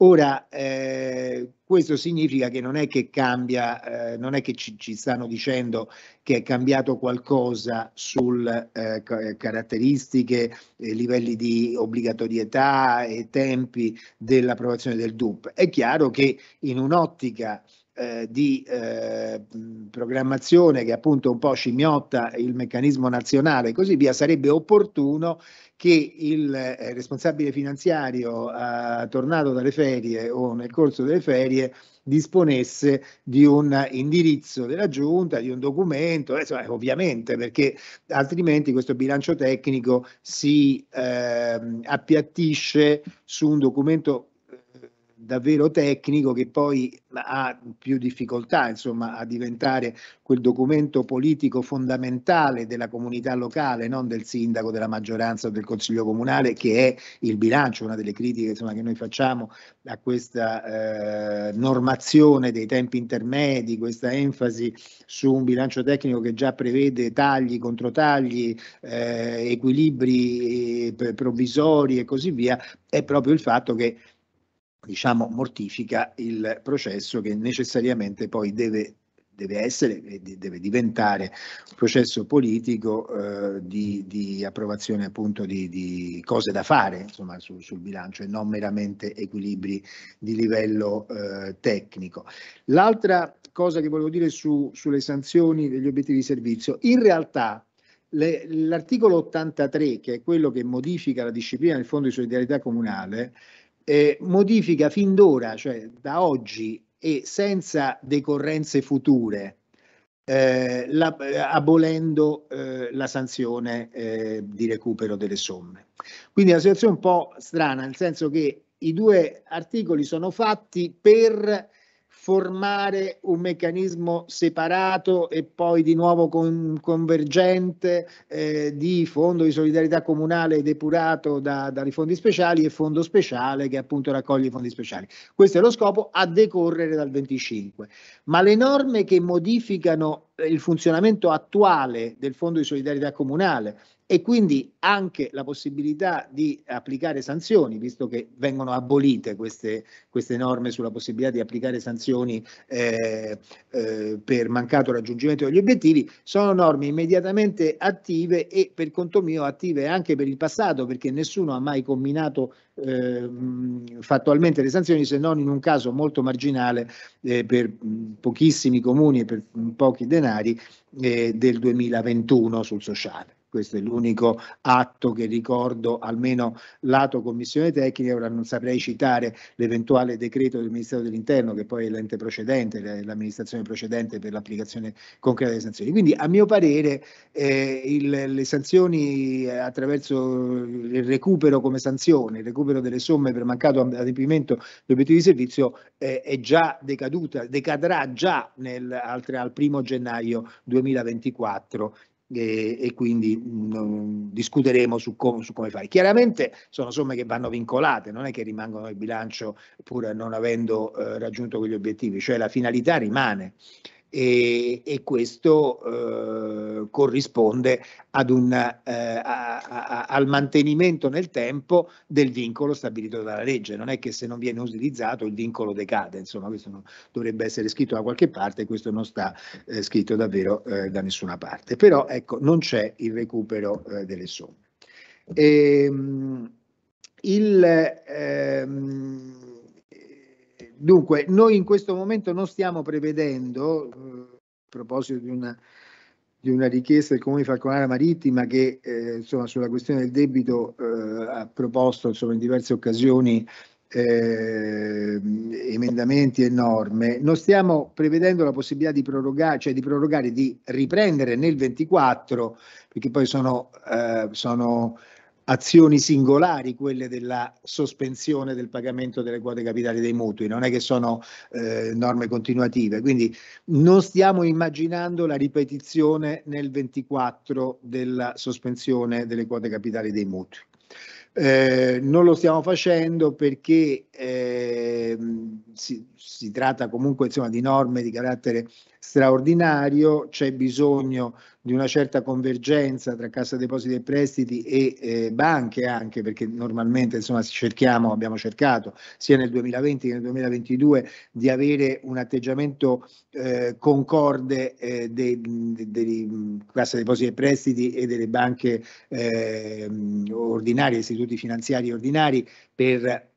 Ora, eh, questo significa che non è che cambia, eh, non è che ci, ci, stanno dicendo che è cambiato qualcosa sulle eh, caratteristiche, eh, livelli di obbligatorietà e tempi dell'approvazione del DUP. È chiaro che in un'ottica eh, di eh, programmazione che appunto un po' scimmiotta il meccanismo nazionale e così via, sarebbe opportuno che il eh, responsabile finanziario, eh, tornato dalle ferie o nel corso delle ferie, disponesse di un indirizzo della giunta, di un documento, eh, ovviamente perché altrimenti questo bilancio tecnico si ehm, appiattisce su un documento davvero tecnico che poi ha più difficoltà insomma, a diventare quel documento politico fondamentale della comunità locale, non del sindaco, della maggioranza o del consiglio comunale, che è il bilancio, una delle critiche insomma, che noi facciamo a questa eh, normazione dei tempi intermedi, questa enfasi su un bilancio tecnico che già prevede tagli, controtagli, eh, equilibri eh, provvisori e così via, è proprio il fatto che diciamo, mortifica il processo che necessariamente poi deve deve essere e deve diventare un processo politico eh, di, di, approvazione appunto di, di, cose da fare insomma, su, sul bilancio e non meramente equilibri di livello eh, tecnico. L'altra cosa che volevo dire su, sulle sanzioni degli obiettivi di servizio, in realtà le, l'articolo 83 che è quello che modifica la disciplina del Fondo di solidarietà comunale eh, modifica fin d'ora, cioè da oggi e senza decorrenze future, eh, la, eh, abolendo eh, la sanzione eh, di recupero delle somme. Quindi è una situazione un po' strana, nel senso che i due articoli sono fatti per formare un meccanismo separato e poi di nuovo con, convergente eh, di fondo di solidarietà comunale depurato da, dai fondi speciali e fondo speciale che appunto raccoglie i fondi speciali. Questo è lo scopo a decorrere dal 25. Ma le norme che modificano il funzionamento attuale del fondo di solidarietà comunale e quindi anche la possibilità di applicare sanzioni, visto che vengono abolite queste, queste norme sulla possibilità di applicare sanzioni eh, eh, per mancato raggiungimento degli obiettivi, sono norme immediatamente attive e per conto mio attive anche per il passato, perché nessuno ha mai combinato eh, fattualmente le sanzioni se non in un caso molto marginale eh, per pochissimi comuni e per pochi denari eh, del 2021 sul sociale questo è l'unico atto che ricordo, almeno lato Commissione Tecnica, ora non saprei citare l'eventuale decreto del Ministero dell'Interno, che poi è l'ente precedente, l'amministrazione precedente per l'applicazione concreta delle sanzioni. Quindi a mio parere eh, il, le sanzioni eh, attraverso il recupero come sanzione, il recupero delle somme per mancato adempimento di obiettivi di servizio eh, è già decaduta, decadrà già nel, al, al primo gennaio 2024 e, e quindi mh, mm, discuteremo su, com, su, come fare. Chiaramente sono somme che vanno vincolate, non è che rimangono nel bilancio pur non avendo eh, raggiunto quegli obiettivi, cioè la finalità rimane e, e questo eh, corrisponde un, eh, a, a, al mantenimento nel tempo del vincolo stabilito dalla legge. Non è che se non viene utilizzato il vincolo decade, insomma questo non, dovrebbe essere scritto da qualche parte, questo non sta eh, scritto davvero eh, da nessuna parte. Però ecco, non c'è il recupero eh, delle somme. Ehm, il, ehm, Dunque, noi in questo momento non stiamo prevedendo, eh, a proposito di una, di una, richiesta del Comune di Falconara Marittima che eh, insomma, sulla questione del debito eh, ha proposto insomma, in diverse occasioni eh, emendamenti e norme, non stiamo prevedendo la possibilità di prorogare, cioè di prorogare, di riprendere nel 24, perché poi sono, eh, sono azioni singolari quelle della sospensione del pagamento delle quote capitali dei mutui, non è che sono eh, norme continuative, quindi non stiamo immaginando la ripetizione nel 24 della sospensione delle quote capitali dei mutui. Eh, non lo stiamo facendo perché eh, si, si, tratta comunque insomma, di norme di carattere straordinario, c'è bisogno di una certa convergenza tra Cassa Depositi e Prestiti e eh, banche anche perché normalmente insomma cerchiamo, abbiamo cercato sia nel 2020 che nel 2022 di avere un atteggiamento eh, concorde eh, dei, dei, dei Cassa Depositi e Prestiti e delle banche eh, ordinarie, istituti finanziari ordinari per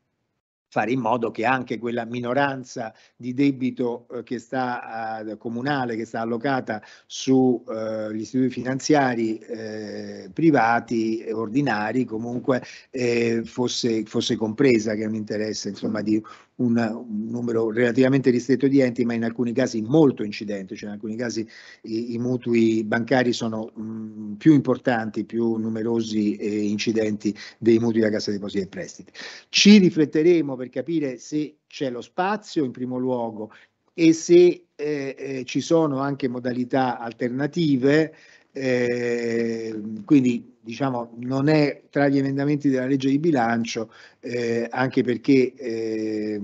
fare in modo che anche quella minoranza di debito eh, che sta, eh, comunale che sta allocata sugli eh, istituti finanziari eh, privati e ordinari comunque eh, fosse, fosse, compresa, che è un interesse insomma, di un, un, numero relativamente ristretto di enti, ma in alcuni casi molto incidente, cioè in alcuni casi i, i mutui bancari sono mh, mm, più importanti, più numerosi e incidenti dei mutui da Cassa Depositi e Prestiti. Ci rifletteremo per capire se c'è lo spazio in primo luogo e se eh, eh, ci sono anche modalità alternative Ehm, quindi diciamo non è tra gli emendamenti della legge di bilancio, eh, anche perché eh,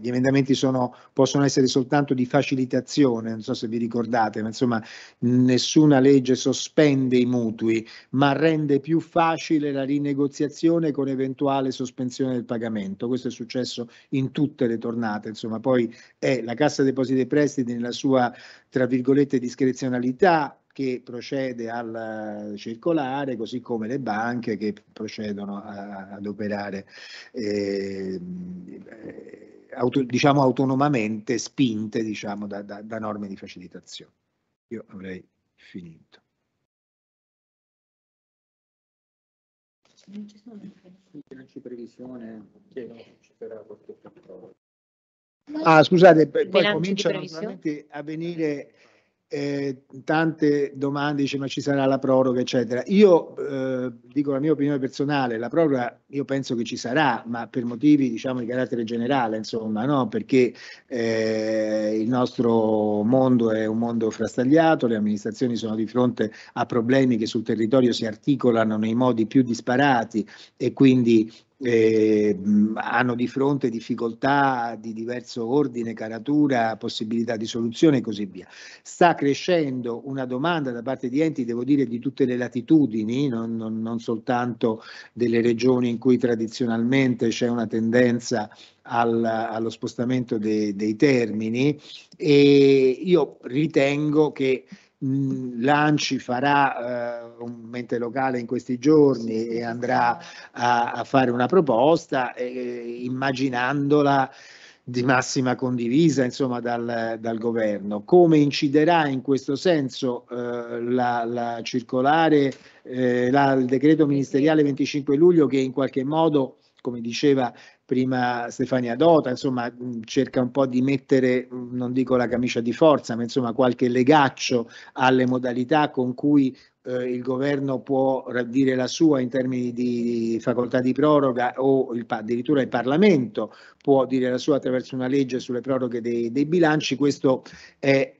gli emendamenti sono, possono essere soltanto di facilitazione, non so se vi ricordate, ma insomma nessuna legge sospende i mutui, ma rende più facile la rinegoziazione con eventuale sospensione del pagamento. Questo è successo in tutte le tornate, insomma poi è la Cassa Depositi e Prestiti nella sua tra virgolette discrezionalità che procede al eh, circolare, così come le banche che procedono a, ad operare ehm, eh, auto, diciamo autonomamente spinte diciamo, da, da, da norme di facilitazione. Io avrei finito. Non ci sono non c'è previsione che non succederà qualche fattore. Ah, scusate, poi cominciano a venire eh, tante domande, dice ma ci sarà la proroga, eccetera. Io eh, dico la mia opinione personale, la proroga io penso che ci sarà, ma per motivi diciamo di carattere generale, insomma, no? perché eh, il nostro mondo è un mondo frastagliato, le amministrazioni sono di fronte a problemi che sul territorio si articolano nei modi più disparati e quindi eh, hanno di fronte difficoltà di diverso ordine, caratura, possibilità di soluzione e così via. Sta crescendo una domanda da parte di enti, devo dire, di tutte le latitudini, non, non, non soltanto delle regioni in cui tradizionalmente c'è una tendenza al, allo spostamento de, dei termini e io ritengo che Mm, Lanci farà uh, un mente locale in questi giorni e andrà a, a fare una proposta eh, immaginandola di massima condivisa insomma, dal, dal, governo. Come inciderà in questo senso eh, la, la, circolare, eh, la, il decreto ministeriale 25 luglio che in qualche modo come diceva prima Stefania Dota, insomma mm, cerca un po' di mettere, mm, non dico la camicia di forza, ma insomma qualche legaccio alle modalità con cui eh, il governo può dire la sua in termini di facoltà di proroga o il, addirittura il Parlamento può dire la sua attraverso una legge sulle proroghe dei, dei bilanci, questo è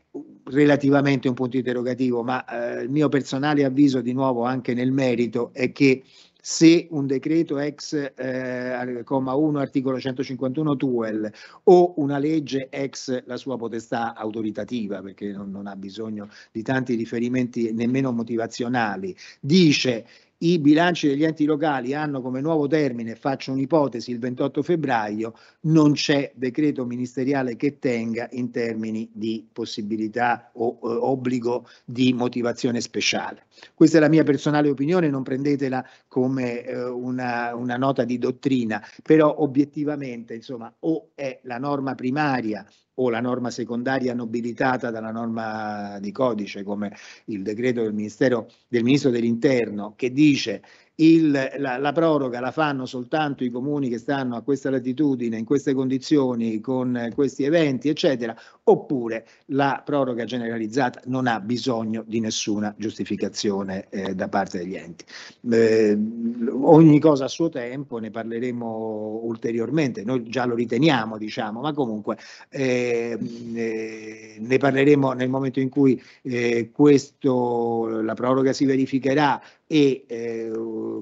relativamente un punto interrogativo, ma eh, il mio personale avviso di nuovo anche nel merito è che se un decreto ex eh, comma 1 articolo 151 TUEL o una legge ex la sua potestà autoritativa, perché non, non ha bisogno di tanti riferimenti nemmeno motivazionali, dice i bilanci degli enti locali hanno come nuovo termine, faccio un'ipotesi, il 28 febbraio, non c'è decreto ministeriale che tenga in termini di possibilità o eh, obbligo di motivazione speciale. Questa è la mia personale opinione, non prendetela come eh, una, una, nota di dottrina, però obiettivamente insomma, o è la norma primaria o la norma secondaria nobilitata dalla norma di codice come il decreto del, del Ministro dell'Interno che dice il, la, la, proroga la fanno soltanto i comuni che stanno a questa latitudine, in queste condizioni, con questi eventi, eccetera, oppure la proroga generalizzata non ha bisogno di nessuna giustificazione eh, da parte degli enti. Eh, ogni cosa a suo tempo, ne parleremo ulteriormente, noi già lo riteniamo, diciamo, ma comunque ehm, eh, ne parleremo nel momento in cui eh, questo, la proroga si verificherà, e eh,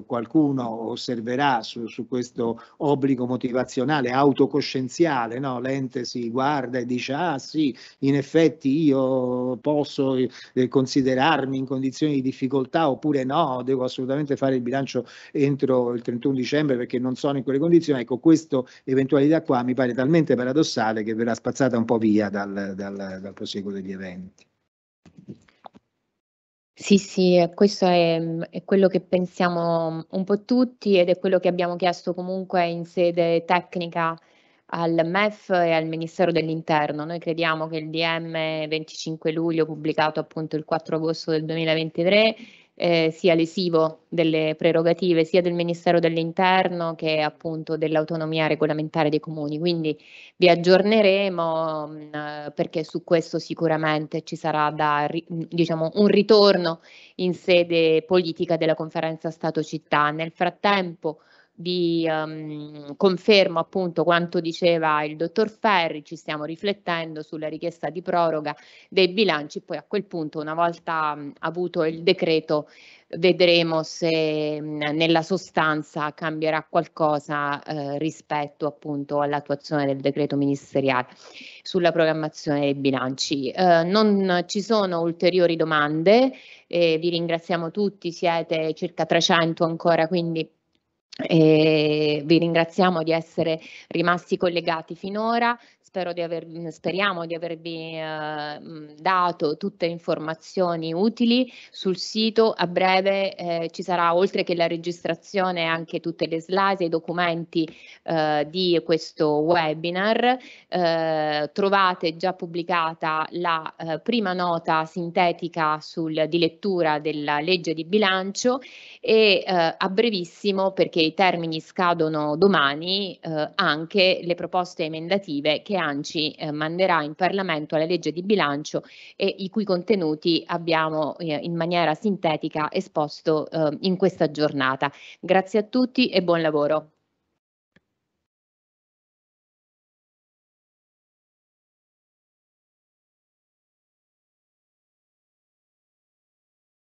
qualcuno osserverà su, su, questo obbligo motivazionale autocoscienziale, no? l'ente si guarda e dice ah sì, in effetti io posso eh, considerarmi in condizioni di difficoltà oppure no, devo assolutamente fare il bilancio entro il 31 dicembre perché non sono in quelle condizioni, ecco questa eventualità qua mi pare talmente paradossale che verrà spazzata un po' via dal, dal, dal proseguo degli eventi. Sì, sì, questo è, è, quello che pensiamo mm, un po' tutti ed è quello che abbiamo chiesto comunque in sede tecnica al MEF e al Ministero dell'Interno. Noi crediamo che il DM 25 luglio, pubblicato appunto il 4 agosto del 2023, eh, sia lesivo delle prerogative sia del Ministero dell'Interno che appunto dell'autonomia regolamentare dei comuni. Quindi vi aggiorneremo mh, mm, perché su questo sicuramente ci sarà da, diciamo, un ritorno in sede politica della conferenza Stato-Città. Nel frattempo vi um, ehm, confermo appunto quanto diceva il dottor Ferri, ci stiamo riflettendo sulla richiesta di proroga dei bilanci, poi a quel punto una volta um, avuto il decreto vedremo se um, nella sostanza cambierà qualcosa uh, rispetto appunto all'attuazione del decreto ministeriale sulla programmazione dei bilanci. Uh, non ci sono ulteriori domande, eh, vi ringraziamo tutti, siete circa 300 ancora, quindi e vi ringraziamo di essere rimasti collegati finora, Spero di aver, mm, speriamo di avervi eh, mm, dato tutte informazioni utili. Sul sito a breve eh, ci sarà oltre che la registrazione anche tutte le slide e i documenti eh, di questo webinar. Eh, trovate già pubblicata la eh, prima nota sintetica sul, di lettura della legge di bilancio e eh, a brevissimo perché i termini scadono domani anche le proposte emendative che l'ANCI eh, manderà in Parlamento la legge di bilancio e i cui contenuti abbiamo eh, in maniera sintetica esposto eh, in questa giornata. Grazie a tutti e buon lavoro.